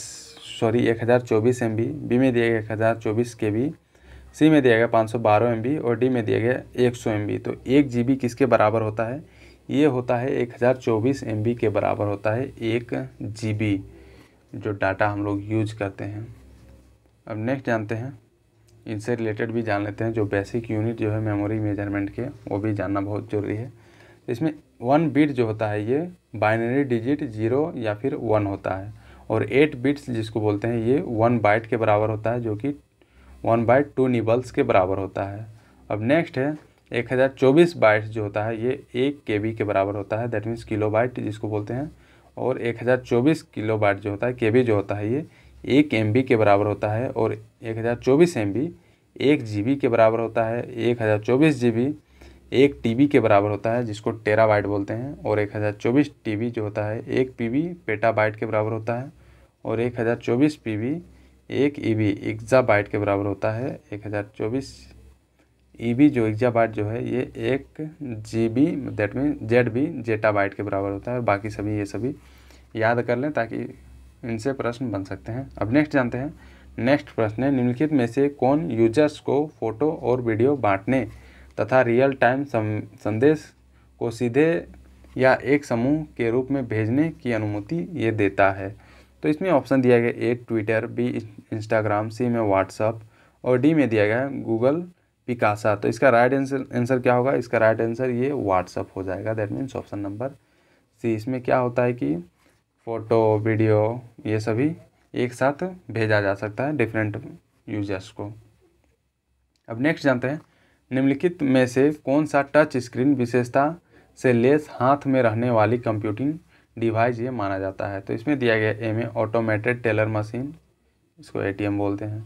S1: सॉरी एक हज़ार चौबीस एम बी बी में दिया गया एक हज़ार चौबीस के बी सी में दिया गया पाँच सौ बारह एम बी और डी में दिया गया एक सौ एम बी तो एक जी बी किसके बराबर होता है ये होता है एक हज़ार चौबीस एम बी के बराबर होता है एक जी बी जो डाटा हम लोग यूज करते हैं अब नेक्स्ट जानते हैं इनसे रिलेटेड भी जान लेते हैं जो बेसिक यूनिट जो है मेमोरी मेजरमेंट के वो भी जानना बहुत ज़रूरी है इसमें वन बिट जो होता है ये बाइनरी डिजिट जीरो या फिर वन होता है और एट बिट्स जिसको बोलते हैं ये वन बाइट के बराबर होता है जो कि वन बाइट टू निबल्स के बराबर होता है अब नेक्स्ट है एक हज़ार चौबीस बाइट्स जो होता है ये एक के बी के बराबर होता है दैट मीन्स किलो बाइट जिसको बोलते हैं और एक हज़ार चौबीस किलो बाइट जो होता है के बी जो होता है ये एक एम बी के बराबर होता है और एक हज़ार चौबीस एम बी एक जी बी के बराबर होता है एक हज़ार चौबीस जी बी एक टी बी के बराबर होता है जिसको टेराबाइट बोलते हैं और एक हज़ार चौबीस टी बी जो होता है एक पी बी पेटाबाइट के बराबर होता है और एक हज़ार चौबीस पी बी एक ई बी एग्जाबाइट के बराबर होता है एक हज़ार चौबीस ई e बी जो एग्जाबाइट जो है ये एक G B that mean Z B zettabyte के बराबर होता है और बाकी सभी ये सभी याद कर लें ताकि इनसे प्रश्न बन सकते हैं अब नेक्स्ट जानते हैं नेक्स्ट प्रश्न है निम्नलिखित में से कौन यूजर्स को फोटो और वीडियो बांटने तथा रियल टाइम संदेश को सीधे या एक समूह के रूप में भेजने की अनुमति ये देता है तो इसमें ऑप्शन दिया गया A Twitter B Instagram C में व्हाट्सअप और डी में दिया गया गूगल पिकासा तो इसका राइट आंसर आंसर क्या होगा इसका राइट आंसर ये व्हाट्सअप हो जाएगा that means option number C इसमें क्या होता है कि फ़ोटो वीडियो ये सभी एक साथ भेजा जा सकता है डिफरेंट यूजर्स को अब नेक्स्ट जानते हैं निम्नलिखित में से कौन सा टच स्क्रीन विशेषता से लेस हाथ में रहने वाली कंप्यूटिंग डिवाइस ये माना जाता है तो इसमें दिया गया ए में ऑटोमेटेड टेलर मशीन इसको एटीएम बोलते हैं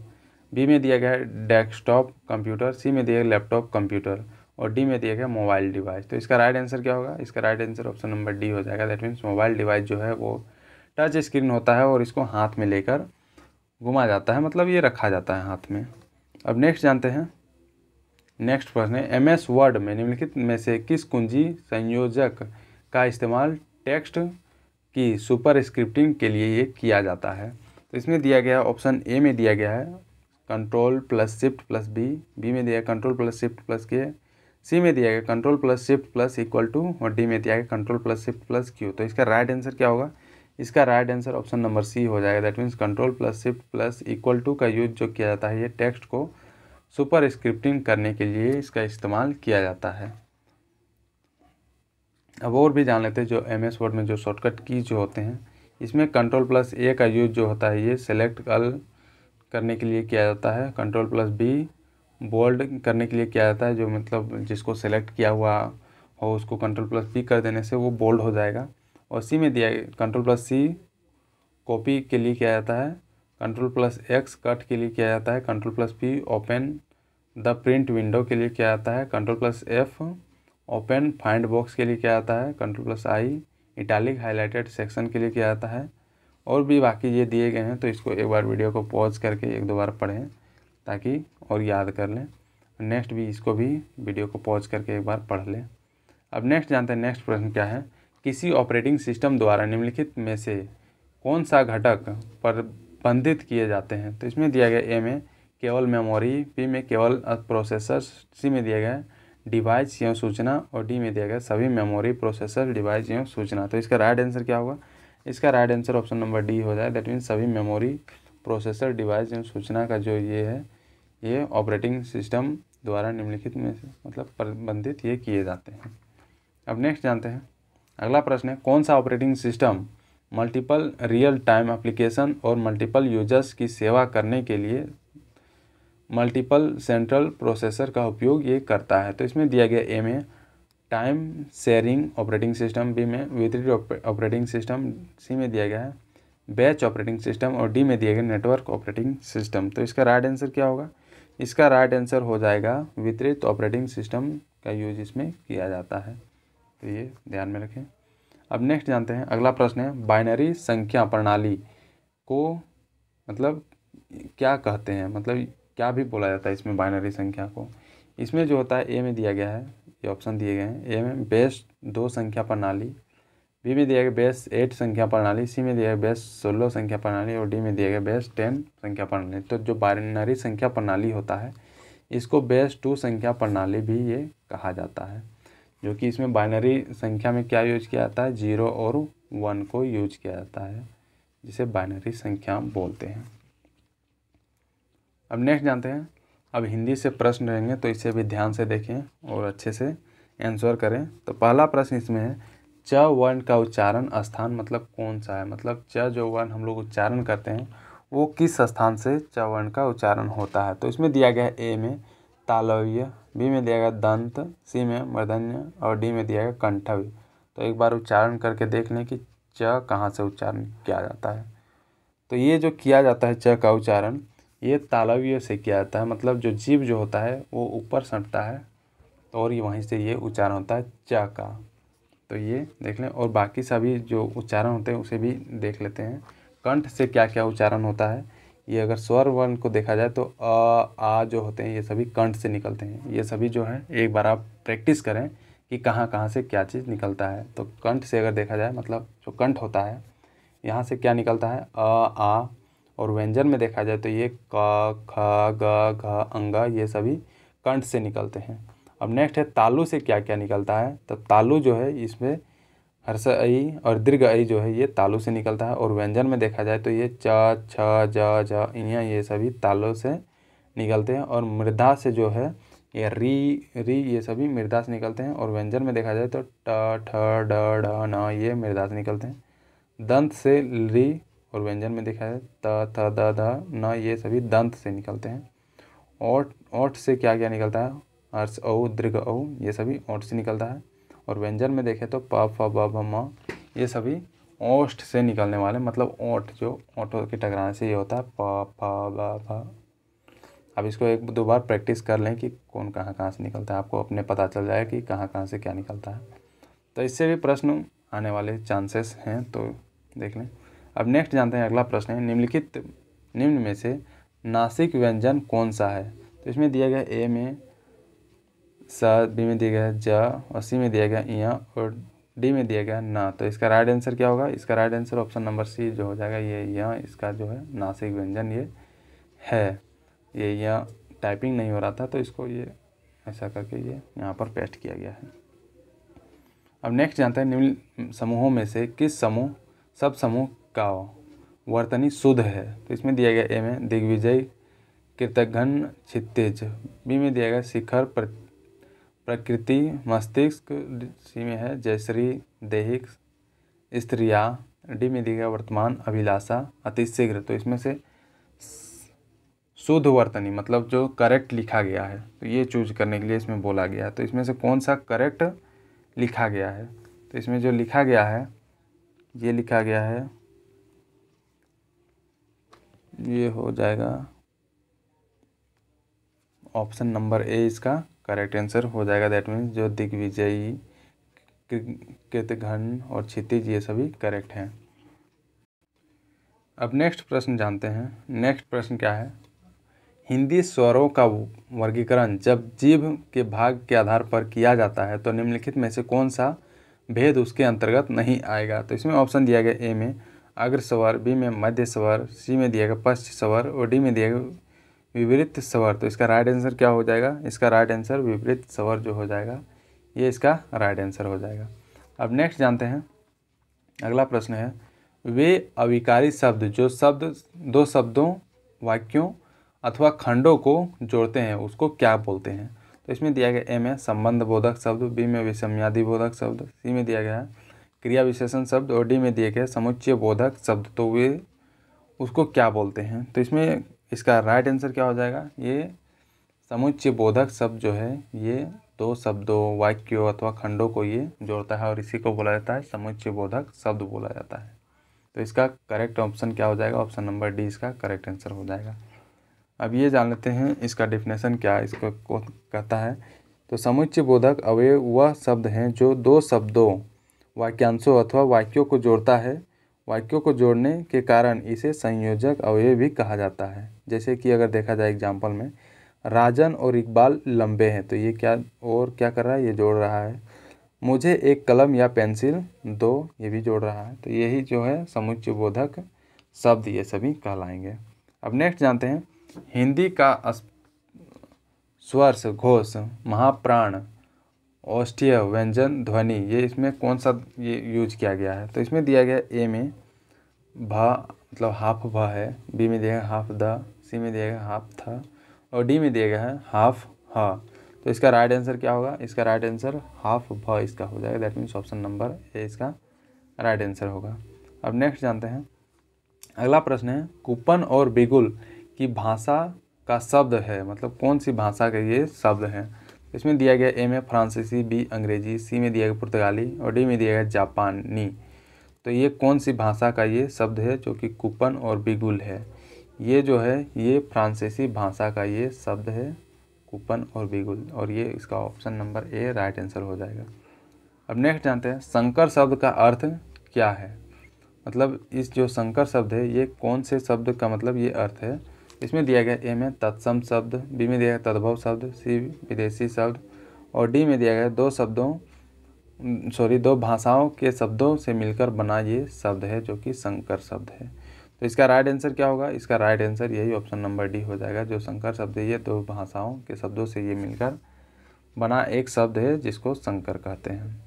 S1: बी में दिया गया डेस्कटॉप कंप्यूटर सी में दिया गया लैपटॉप कंप्यूटर और डी में दिया गया मोबाइल डिवाइस तो इसका राइट आंसर क्या होगा इसका right answer option number D हो जाएगा दैट मीन्स मोबाइल डिवाइस जो है वो टच स्क्रीन होता है और इसको हाथ में लेकर घुमा जाता है मतलब ये रखा जाता है हाथ में अब नेक्स्ट जानते हैं नेक्स्ट प्रश्न है एम एस वर्ड में निम्नलिखित में से किस कुंजी संयोजक का इस्तेमाल टेक्स्ट की सुपर स्क्रिप्टिंग के लिए ये किया जाता है तो इसमें दिया गया ऑप्शन ए में दिया गया है control plus shift plus B B में दिया कंट्रोल प्लस शिफ्ट प्लस के सी में दिया गया control plus shift plus equal to और डी में दिया गया control plus shift plus Q तो इसका राइट आंसर क्या होगा इसका right answer option number C हो जाएगा that means control plus shift plus equal to का यूज जो किया जाता है ये टेक्स्ट को सुपर स्क्रिप्टिंग करने के लिए इसका इस्तेमाल किया जाता है अब और भी जान लेते हैं जो एम एस वर्ड में जो शॉर्टकट की जो होते हैं इसमें कंट्रोल प्लस ए का यूज जो होता है ये सेलेक्ट कल करने के लिए किया जाता है कंट्रोल प्लस बी बोल्ड करने के लिए किया जाता है जो मतलब जिसको सेलेक्ट किया हुआ हो उसको कंट्रोल प्लस बी कर देने से वो बोल्ड हो जाएगा और सी में दिया कंट्रोल प्लस सी कॉपी के लिए किया जाता है कंट्रोल प्लस एक्स कट के लिए किया जाता है control plus P open the print window के लिए किया जाता है control plus F open find box के लिए किया जाता है control plus I italic highlighted section के लिए किया जाता है और भी बाकी ये दिए गए हैं तो इसको एक बार वीडियो को पॉज करके एक दो बार पढ़ें ताकि और याद कर लें नेक्स्ट भी इसको भी वीडियो को पॉज करके एक बार पढ़ लें अब नेक्स्ट जानते हैं नेक्स्ट प्रश्न क्या है किसी ऑपरेटिंग सिस्टम द्वारा निम्नलिखित में से कौन सा घटक प्रबंधित किए जाते हैं तो इसमें दिया गया ए में केवल मेमोरी बी में केवल प्रोसेसर सी में दिया गया डिवाइस एवं सूचना और डी में दिया गया सभी मेमोरी प्रोसेसर डिवाइस एवं सूचना तो इसका राइट आंसर क्या होगा इसका right answer option number D हो जाए दैट मीन सभी मेमोरी प्रोसेसर डिवाइस एवं सूचना का जो ये है ये ऑपरेटिंग सिस्टम द्वारा निम्नलिखित में से मतलब प्रबंधित ये किए जाते हैं अब नेक्स्ट जानते हैं अगला प्रश्न है कौन सा operating system multiple real time application और मल्टीपल यूजर्स की सेवा करने के लिए मल्टीपल सेंट्रल प्रोसेसर का उपयोग ये करता है तो इसमें दिया गया ए में time sharing operating system B में वितरित ऑपरेटिंग सिस्टम सी में दिया गया है बैच ऑपरेटिंग सिस्टम और डी में दिया गया नेटवर्क ऑपरेटिंग सिस्टम तो इसका राइट आंसर क्या होगा इसका राइट आंसर हो जाएगा वितरित ऑपरेटिंग सिस्टम का यूज इसमें किया जाता है तो ये ध्यान में रखें अब नेक्स्ट जानते हैं अगला प्रश्न है बाइनरी संख्या प्रणाली को मतलब क्या कहते हैं मतलब क्या भी बोला जाता है इसमें बाइनरी संख्या को इसमें जो होता है ए में दिया गया है ये ऑप्शन दिए गए हैं ए में बेस्ट दो संख्या प्रणाली बी में दिया गया बेस्ट एट संख्या प्रणाली सी में दिया गया बेस्ट सोलह संख्या प्रणाली और डी में दिया गया बेस्ट टेन संख्या प्रणाली तो जो बाइनरी संख्या प्रणाली होता है इसको बेस्ट टू संख्या प्रणाली भी ये कहा जाता है जो कि इसमें बाइनरी संख्या में क्या यूज किया जाता है जीरो और वन को यूज किया जाता है जिसे बाइनरी संख्या बोलते हैं अब नेक्स्ट जानते हैं अब हिंदी से प्रश्न रहेंगे तो इसे भी ध्यान से देखें और अच्छे से आंसर करें तो पहला प्रश्न इसमें है च वर्ण का उच्चारण स्थान मतलब कौन सा है मतलब च जो वर्ण हम लोग उच्चारण करते हैं वो किस स्थान से च वर्ण का उच्चारण होता है तो इसमें दिया गया है ए में तालव्य बी में दिया गया दंत सी में मर्दन्य और डी में दिया गया कंठव्य तो एक बार उच्चारण करके देख लें कि च कहाँ से उच्चारण किया जाता है तो ये जो किया जाता है च का उच्चारण ये तालव्य से किया जाता है मतलब जो जीव जो होता है वो ऊपर सटता है तो और ये वहीं से ये उच्चारण होता है च का तो ये देख लें और बाकी सभी जो उच्चारण होते हैं उसे भी देख लेते हैं कंठ से क्या क्या उच्चारण होता है ये अगर स्वर वर्ण को देखा जाए तो अ आ जो होते हैं ये सभी कंठ से निकलते हैं ये सभी जो है एक बार आप प्रैक्टिस करें कि कहाँ कहाँ से क्या चीज़ निकलता है तो कंठ से अगर देखा जाए मतलब जो कंठ होता है यहाँ से क्या निकलता है अ आ और व्यंजन में देखा जाए तो ये क ख ग घ अंग ये सभी कंठ से निकलते हैं अब नेक्स्ट है तालु से क्या क्या निकलता है तो तालु जो है इसमें हर्ष ऐ और दीर्घ ऐ जो है ये तालु से निकलता है और व्यंजन में देखा जाए तो ये च छ ज झ इनिया ये सभी तालों से निकलते हैं और मृदा से जो है ये री री ये सभी मृदा से निकलते हैं और व्यंजन में देखा जाए तो ट ठ ड न ये मृदा से निकलते हैं दंत से री और व्यंजन में देखा जाए त थ द ध न ये सभी दंत से निकलते हैं ओठ ओठ से क्या क्या निकलता है हर्ष औ दीर्घ औ ये सभी ओठ से निकलता है और व्यंजन में देखें तो प फ ब भ म ये सभी ओष्ठ से निकलने वाले मतलब ओठ जो ओठों के टकराने से ये होता है प फ ब भ अब इसको एक दो बार प्रैक्टिस कर लें कि कौन कहाँ कहाँ से निकलता है आपको अपने पता चल जाए कि कहाँ कहाँ से क्या निकलता है तो इससे भी प्रश्न आने वाले चांसेस हैं तो देख लें अब नेक्स्ट जानते हैं अगला प्रश्न है निम्नलिखित निम्न में से नासिक व्यंजन कौन सा है तो इसमें दिया गया ए में सा बी में दिया गया जा और सी में दिया गया इया और डी में दिया गया ना तो इसका राइट आंसर क्या होगा इसका right answer option number C जो हो जाएगा ये यहाँ इसका जो है नासिक व्यंजन ये है ये यहाँ टाइपिंग नहीं हो रहा था तो इसको ये ऐसा करके ये यहाँ पर पेस्ट किया गया है अब नेक्स्ट जानते हैं निम्न समूहों में से किस समूह सब समूह का वर्तनी शुद्ध है तो इसमें दिया गया ए में दिग्विजय कृतघ्न क्षितिज बी में दिया गया शिखर प्रकृति मस्तिष्क सी में है जयश्री देहिक स्त्रिया डी में दिया वर्तमान अभिलाषा अतिशीघ्र तो इसमें से शुद्ध वर्तनी मतलब जो करेक्ट लिखा गया है तो ये चूज करने के लिए इसमें बोला गया है तो इसमें से कौन सा करेक्ट लिखा गया है तो इसमें जो लिखा गया है ये लिखा गया है ये हो जाएगा ऑप्शन नंबर ए इसका करेक्ट आंसर हो जाएगा दैट मीन्स जो दिग्विजयी कृतघन और क्षितिज ये सभी करेक्ट हैं अब नेक्स्ट प्रश्न जानते हैं नेक्स्ट प्रश्न क्या है हिंदी स्वरों का वर्गीकरण जब जीव के भाग के आधार पर किया जाता है तो निम्नलिखित में से कौन सा भेद उसके अंतर्गत नहीं आएगा तो इसमें ऑप्शन दिया गया ए में अग्र स्वर बी में मध्य स्वर सी में दिया गया पश्च स्वर और डी में दिया गया विपरीत स्वर तो इसका राइट आंसर क्या हो जाएगा इसका राइट आंसर विपरीत स्वर जो हो जाएगा ये इसका राइट आंसर हो जाएगा अब नेक्स्ट जानते हैं अगला प्रश्न है वे अविकारी शब्द जो शब्द दो शब्दों वाक्यों अथवा खंडों को जोड़ते हैं उसको क्या बोलते हैं तो इसमें दिया गया ए में संबंध बोधक शब्द बी में विसम्यादि बोधक शब्द सी में दिया गया क्रिया विशेषण शब्द और डी में दिए गए समुच्चय बोधक शब्द तो वे उसको क्या बोलते हैं तो इसमें इसका राइट आंसर क्या हो जाएगा ये समुच्चय बोधक शब्द जो है ये दो शब्दों वाक्यों अथवा खंडों को ये जोड़ता है और इसी को बोला जाता है समुच्चय बोधक शब्द बोला जाता है तो इसका करेक्ट ऑप्शन क्या हो जाएगा ऑप्शन नंबर डी इसका करेक्ट आंसर हो जाएगा अब ये जान लेते हैं इसका डिफिनेशन क्या है इसको कहता है तो समुच्चय बोधक अवय वह शब्द हैं जो दो शब्दों वाक्यांशों अथवा वाक्यों को जोड़ता है वाक्यों को जोड़ने के कारण इसे संयोजक अवयव भी कहा जाता है जैसे कि अगर देखा जाए एग्जाम्पल में राजन और इकबाल लंबे हैं तो ये क्या और क्या कर रहा है ये जोड़ रहा है मुझे एक कलम या पेंसिल दो ये भी जोड़ रहा है तो यही जो है समुच्च बोधक शब्द ये सभी कहलाएंगे अब नेक्स्ट जानते हैं हिंदी का स्वर्श घोष महाप्राण औष्टीय व्यंजन ध्वनि ये इसमें कौन सा ये यूज किया गया है तो इसमें दिया गया ए में भा मतलब हाफ भ है बी में दिया हाफ द सी में दिया गया हाफ था और डी में दिया गया है हाफ ह तो इसका राइट आंसर क्या होगा इसका राइट आंसर हाफ भ इसका हो जाएगा that means option number A इसका राइट आंसर होगा अब नेक्स्ट जानते हैं अगला प्रश्न है कूपन और बिगुल की भाषा का शब्द है मतलब कौन सी भाषा का ये शब्द है इसमें दिया गया ए में फ्रांसीसी बी अंग्रेजी सी में दिया गया पुर्तगाली और डी में दिया गया जापानी तो ये कौन सी भाषा का ये शब्द है जो कि कूपन और बिगुल है ये जो है ये फ्रांसीसी भाषा का ये शब्द है कूपन और बिगुल और ये इसका option number A right answer हो जाएगा अब नेक्स्ट जानते हैं संकर शब्द का अर्थ क्या है मतलब इस जो संकर शब्द है ये कौन से शब्द का मतलब ये अर्थ है इसमें दिया गया ए में तत्सम शब्द बी में दिया गया तद्भव शब्द सी विदेशी शब्द और डी में दिया गया दो शब्दों सॉरी दो भाषाओं के शब्दों से मिलकर बना ये शब्द है जो कि संकर शब्द है तो इसका राइट आंसर क्या होगा इसका राइट आंसर यही ऑप्शन नंबर डी हो जाएगा जो संकर शब्द है ये दो भाषाओं के शब्दों से ये मिलकर बना एक शब्द है जिसको संकर कहते हैं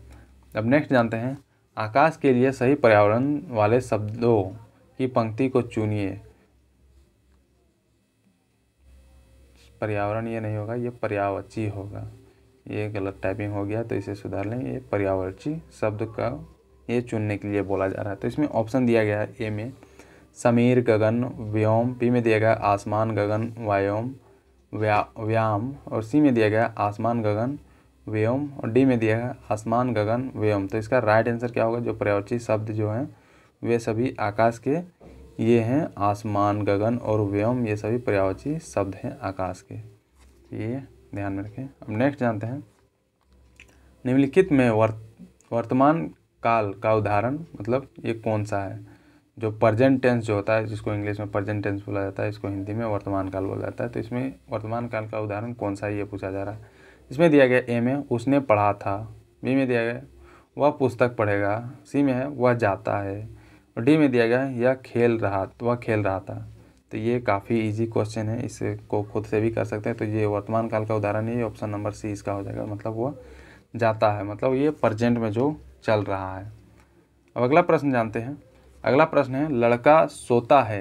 S1: अब नेक्स्ट जानते हैं आकाश के लिए सही पर्यावरण वाले शब्दों की पंक्ति को चुनिए पर्यावरण ये नहीं होगा ये पर्यावची होगा ये गलत टाइपिंग हो गया तो इसे सुधार लें ये पर्यावरची शब्द का ये चुनने के लिए बोला जा रहा है तो इसमें ऑप्शन दिया गया है ए में समीर गगन व्योम पी में दिया गया आसमान गगन व्योम व्या व्याम और सी में दिया गया आसमान गगन व्योम और डी में दिया गया आसमान गगन व्योम तो इसका राइट आंसर क्या होगा जो पर्यावची शब्द जो हैं वे सभी आकाश के ये हैं आसमान गगन और व्योम ये सभी पर्यावची शब्द हैं आकाश के ये ध्यान में रखें अब नेक्स्ट जानते हैं निम्नलिखित में वर्त वर्तमान काल का उदाहरण मतलब ये कौन सा है जो प्रजेंट टेंस जो होता है जिसको इंग्लिश में प्रजेंट टेंस बोला जाता है इसको हिंदी में वर्तमान काल बोला जाता है तो इसमें वर्तमान काल का उदाहरण कौन सा ये पूछा जा रहा है इसमें दिया गया ए में उसने पढ़ा था बी में दिया गया वह पुस्तक पढ़ेगा सी में है वह जाता है और डी में दिया गया यह खेल रहा तो वह खेल रहा था तो ये काफ़ी इजी क्वेश्चन है इसको खुद से भी कर सकते हैं तो ये वर्तमान काल का उदाहरण है ये ऑप्शन नंबर सी इसका हो जाएगा मतलब वह जाता है मतलब ये प्रजेंट में जो चल रहा है अब अगला प्रश्न जानते हैं अगला प्रश्न है लड़का सोता है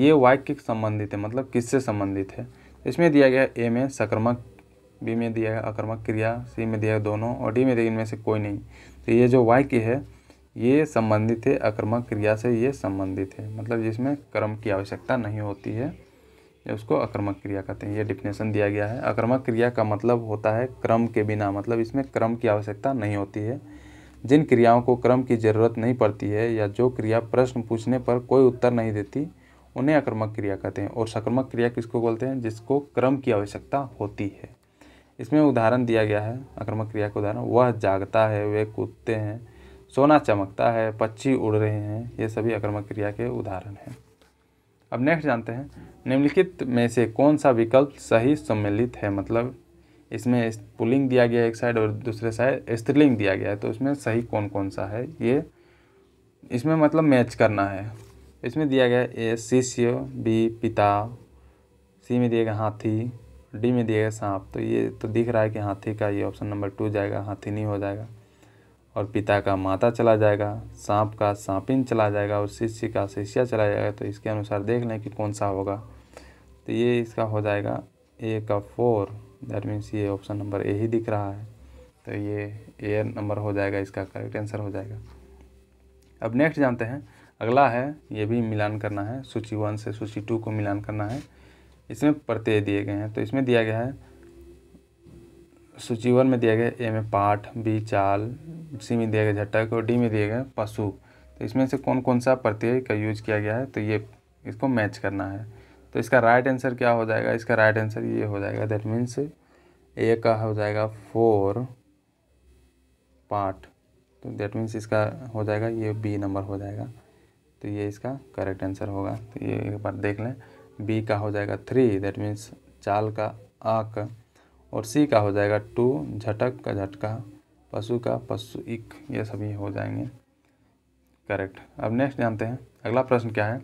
S1: ये वाक्य संबंधित है मतलब किससे संबंधित है इसमें दिया गया ए में सक्रमक बी में दिया गया आक्रमक क्रिया सी में दिया गया दोनों और डी में दिया इनमें से कोई नहीं तो ये जो वाक्य है ये संबंधित है आक्रमक क्रिया से ये संबंधित है मतलब जिसमें कर्म की आवश्यकता नहीं होती है उसको आक्रमक क्रिया कहते हैं ये डिफिनेशन दिया गया है आक्रमक क्रिया का मतलब होता है क्रम के बिना मतलब इसमें क्रम की आवश्यकता नहीं होती है जिन क्रियाओं को क्रम की जरूरत नहीं पड़ती है या जो क्रिया प्रश्न पूछने पर कोई उत्तर नहीं देती उन्हें आक्रमक क्रिया कहते हैं और सक्रमक क्रिया किसको बोलते हैं जिसको क्रम की आवश्यकता होती है इसमें उदाहरण दिया गया है आक्रमक क्रिया का उदाहरण वह जागता है वे कूदते हैं सोना चमकता है पक्षी उड़ रहे हैं ये सभी आक्रमक क्रिया के उदाहरण हैं अब नेक्स्ट जानते हैं निम्नलिखित में से कौन सा विकल्प सही सम्मिलित है मतलब इसमें पुलिंग दिया गया एक साइड और दूसरे साइड स्त्रीलिंग दिया गया है तो इसमें सही कौन कौन सा है ये इसमें मतलब मैच करना है इसमें दिया गया ए शिष्य बी पिता सी में दिया गया हाथी डी में दिया गया सांप तो ये तो दिख रहा है कि हाथी का ये ऑप्शन नंबर टू जाएगा हाथी नहीं हो जाएगा और पिता का माता चला जाएगा सांप का सांपिन चला जाएगा और शिष्य का शिष्या चला जाएगा तो इसके अनुसार देख लें कि कौन सा होगा तो ये इसका हो जाएगा ए का फोर दैट मीन्स ये ऑप्शन नंबर ए ही दिख रहा है तो ये ए नंबर हो जाएगा इसका करेक्ट आंसर हो जाएगा अब नेक्स्ट जानते हैं अगला है ये भी मिलान करना है सूची वन से सूची टू को मिलान करना है इसमें प्रत्यय दिए गए हैं तो इसमें दिया गया है सूची वन में दिया गया ए में पाठ बी चाल सी में दिया गया झटक और डी में दिया गया पशु तो इसमें से कौन कौन सा प्रत्यय का यूज किया गया है तो ये इसको मैच करना है तो इसका राइट आंसर क्या हो जाएगा इसका राइट आंसर ये हो जाएगा दैट मीन्स ए का हो जाएगा फोर पार्ट तो दैट मीन्स इसका हो जाएगा ये बी नंबर हो जाएगा तो ये इसका करेक्ट आंसर होगा तो ये एक बार देख लें बी का हो जाएगा थ्री दैट मीन्स चाल का आक और सी का हो जाएगा टू झटक का झटका पशु का पशु इक ये सभी हो जाएंगे करेक्ट अब नेक्स्ट जानते हैं अगला प्रश्न क्या है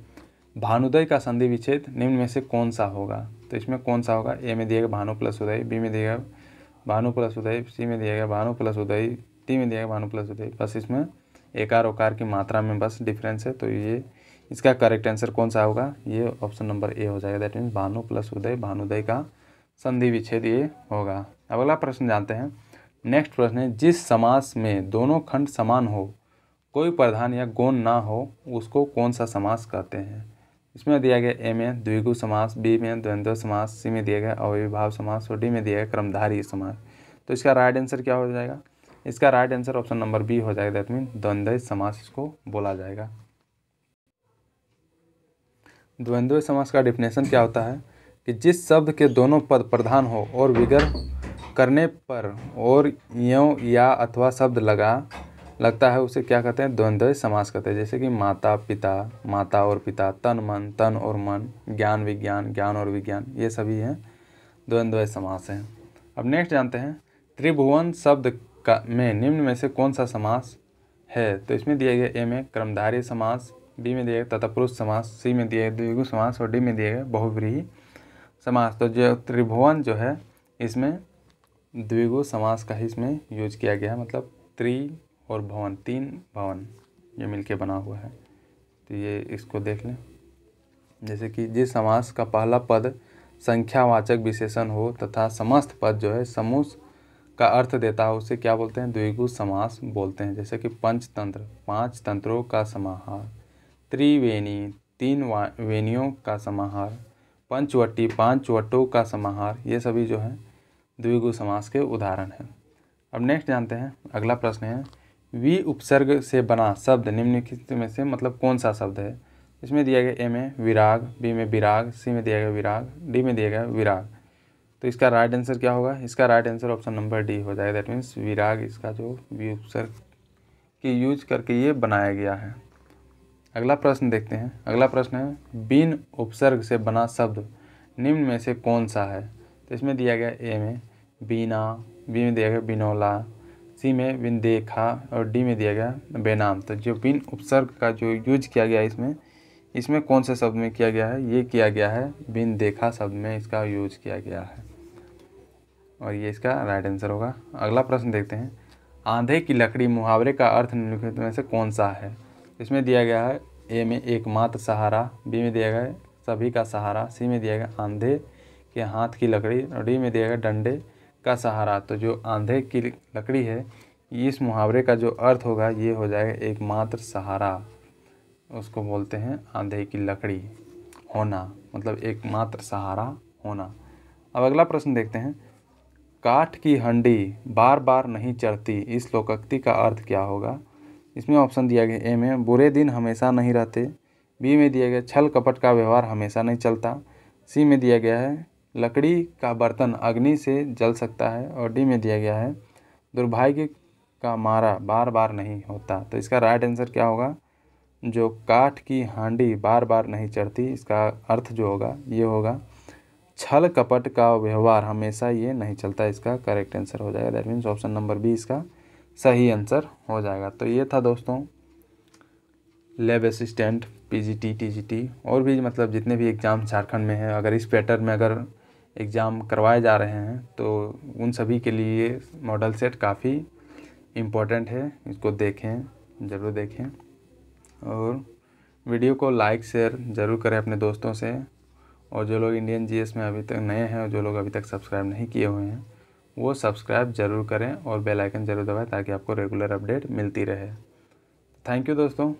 S1: भानुदय का संधि विच्छेद निम्न में से कौन सा होगा तो इसमें कौन सा होगा ए में दिएगा भानु प्लस उदय बी में दिएगा भानु प्लस उदय सी में दिएगा भानु प्लस उदय टी में दिएगा भानु प्लस उदय बस इसमें एकार ओकार की मात्रा में बस डिफरेंस है तो ये इसका करेक्ट आंसर कौन सा होगा ये ऑप्शन नंबर ए हो जाएगा दैट मीन्स भानु प्लस उदय भानुदय का संधि विच्छेद ये होगा अब अगला प्रश्न जानते हैं नेक्स्ट प्रश्न है जिस समास में दोनों खंड समान हो कोई प्रधान या गौण ना हो उसको कौन सा समास कहते हैं इसमें दिया गया ए में द्विगु समास बी में द्वंद्व समास सी में दिया गया अविभाव समास और डी में दिया गया क्रमधारी समास तो इसका राइट आंसर क्या हो जाएगा इसका right answer option number B हो जाएगा दैट मीन द्वंद्व समास इसको बोला जाएगा द्वंद्व समास का डिफिनेशन क्या होता है कि जिस शब्द के दोनों पद प्रधान हो और विगर करने पर और यों या अथवा शब्द लगा लगता है उसे क्या कहते हैं द्वंद्व समास कहते हैं जैसे कि माता पिता माता और पिता तन मन तन और मन ज्ञान विज्ञान ज्ञान और विज्ञान ये सभी हैं द्वंद्व समास हैं अब नेक्स्ट जानते हैं त्रिभुवन शब्द का में निम्न में से कौन सा समास है तो इसमें दिया गया ए में क्रमधारी समास बी में दिया गया तत्पुरुष समास सी में दिया गया द्विगु समास और डी में दिया गया बहुव्रीही समास तो जो त्रिभुवन जो है इसमें द्विगु समास का ही इसमें यूज किया गया है मतलब त्रि और भवन तीन भवन ये मिलके बना हुआ है तो ये इसको देख लें जैसे कि जिस समास का पहला पद संख्यावाचक विशेषण हो तथा समस्त पद जो है समूह का अर्थ देता हो उसे क्या बोलते हैं द्विगु समास बोलते हैं जैसे कि पंचतंत्र पांच तंत्रों का समाहार त्रिवेणी तीन वेणियों का समाहार पंचवटी पांच वटों का समाहार ये सभी जो है द्विगु समास के उदाहरण हैं अब नेक्स्ट जानते हैं अगला प्रश्न है वी उपसर्ग से बना शब्द निम्नलिखित में से मतलब कौन सा शब्द है इसमें दिया गया ए में विराग बी में विराग सी में दिया गया विराग डी में दिया गया विराग तो इसका राइट आंसर क्या होगा इसका right answer option number D हो जाएगा दैट मीन्स विराग इसका जो वी उपसर्ग के यूज करके ये बनाया गया है अगला प्रश्न देखते हैं अगला प्रश्न है बिन उपसर्ग से बना शब्द निम्न में से कौन सा है तो इसमें दिया गया ए में बीना बी में दिया गया बिनौला सी में बिन देखा और डी में दिया गया बेनाम तो जो बिन उपसर्ग का जो यूज किया गया इसमें इसमें कौन से शब्द में किया गया है ये किया गया है बिन देखा शब्द में इसका यूज किया गया है और ये इसका राइट आंसर होगा अगला प्रश्न देखते हैं आंधे की लकड़ी मुहावरे का अर्थ निम्नलिखित में से कौन सा है इसमें दिया गया है ए में एकमात्र सहारा बी में दिया गया है सभी का सहारा सी में दिया गया आंधे के हाथ की लकड़ी और डी में दिया गया डंडे का सहारा तो जो आंधे की लकड़ी है इस मुहावरे का जो अर्थ होगा ये हो जाएगा एकमात्र सहारा उसको बोलते हैं आंधे की लकड़ी होना मतलब एकमात्र सहारा होना अब अगला प्रश्न देखते हैं काठ की हंडी बार बार नहीं चढ़ती इस लोकक्ति का अर्थ क्या होगा इसमें ऑप्शन दिया गया ए में बुरे दिन हमेशा नहीं रहते बी में दिया गया छल कपट का व्यवहार हमेशा नहीं चलता सी में दिया गया है लकड़ी का बर्तन अग्नि से जल सकता है और डी में दिया गया है दुर्भाग्य का मारा बार बार नहीं होता तो इसका राइट आंसर क्या होगा जो काठ की हांडी बार बार नहीं चढ़ती इसका अर्थ जो होगा ये होगा छल कपट का व्यवहार हमेशा ये नहीं चलता इसका करेक्ट आंसर हो जाएगा that means option number B इसका सही आंसर हो जाएगा तो ये था दोस्तों लेब असिस्टेंट जी टी और भी मतलब जितने भी एग्ज़ाम झारखंड में हैं अगर इस पैटर्न में अगर एग्ज़ाम करवाए जा रहे हैं तो उन सभी के लिए मॉडल सेट काफ़ी इम्पोर्टेंट है इसको देखें ज़रूर देखें और वीडियो को लाइक शेयर ज़रूर करें अपने दोस्तों से और जो लोग इंडियन जीएस में अभी तक नए हैं और जो लोग अभी तक सब्सक्राइब नहीं किए हुए हैं वो सब्सक्राइब ज़रूर करें और बेल आइकन ज़रूर दबाएं ताकि आपको रेगुलर अपडेट मिलती रहे थैंक यू दोस्तों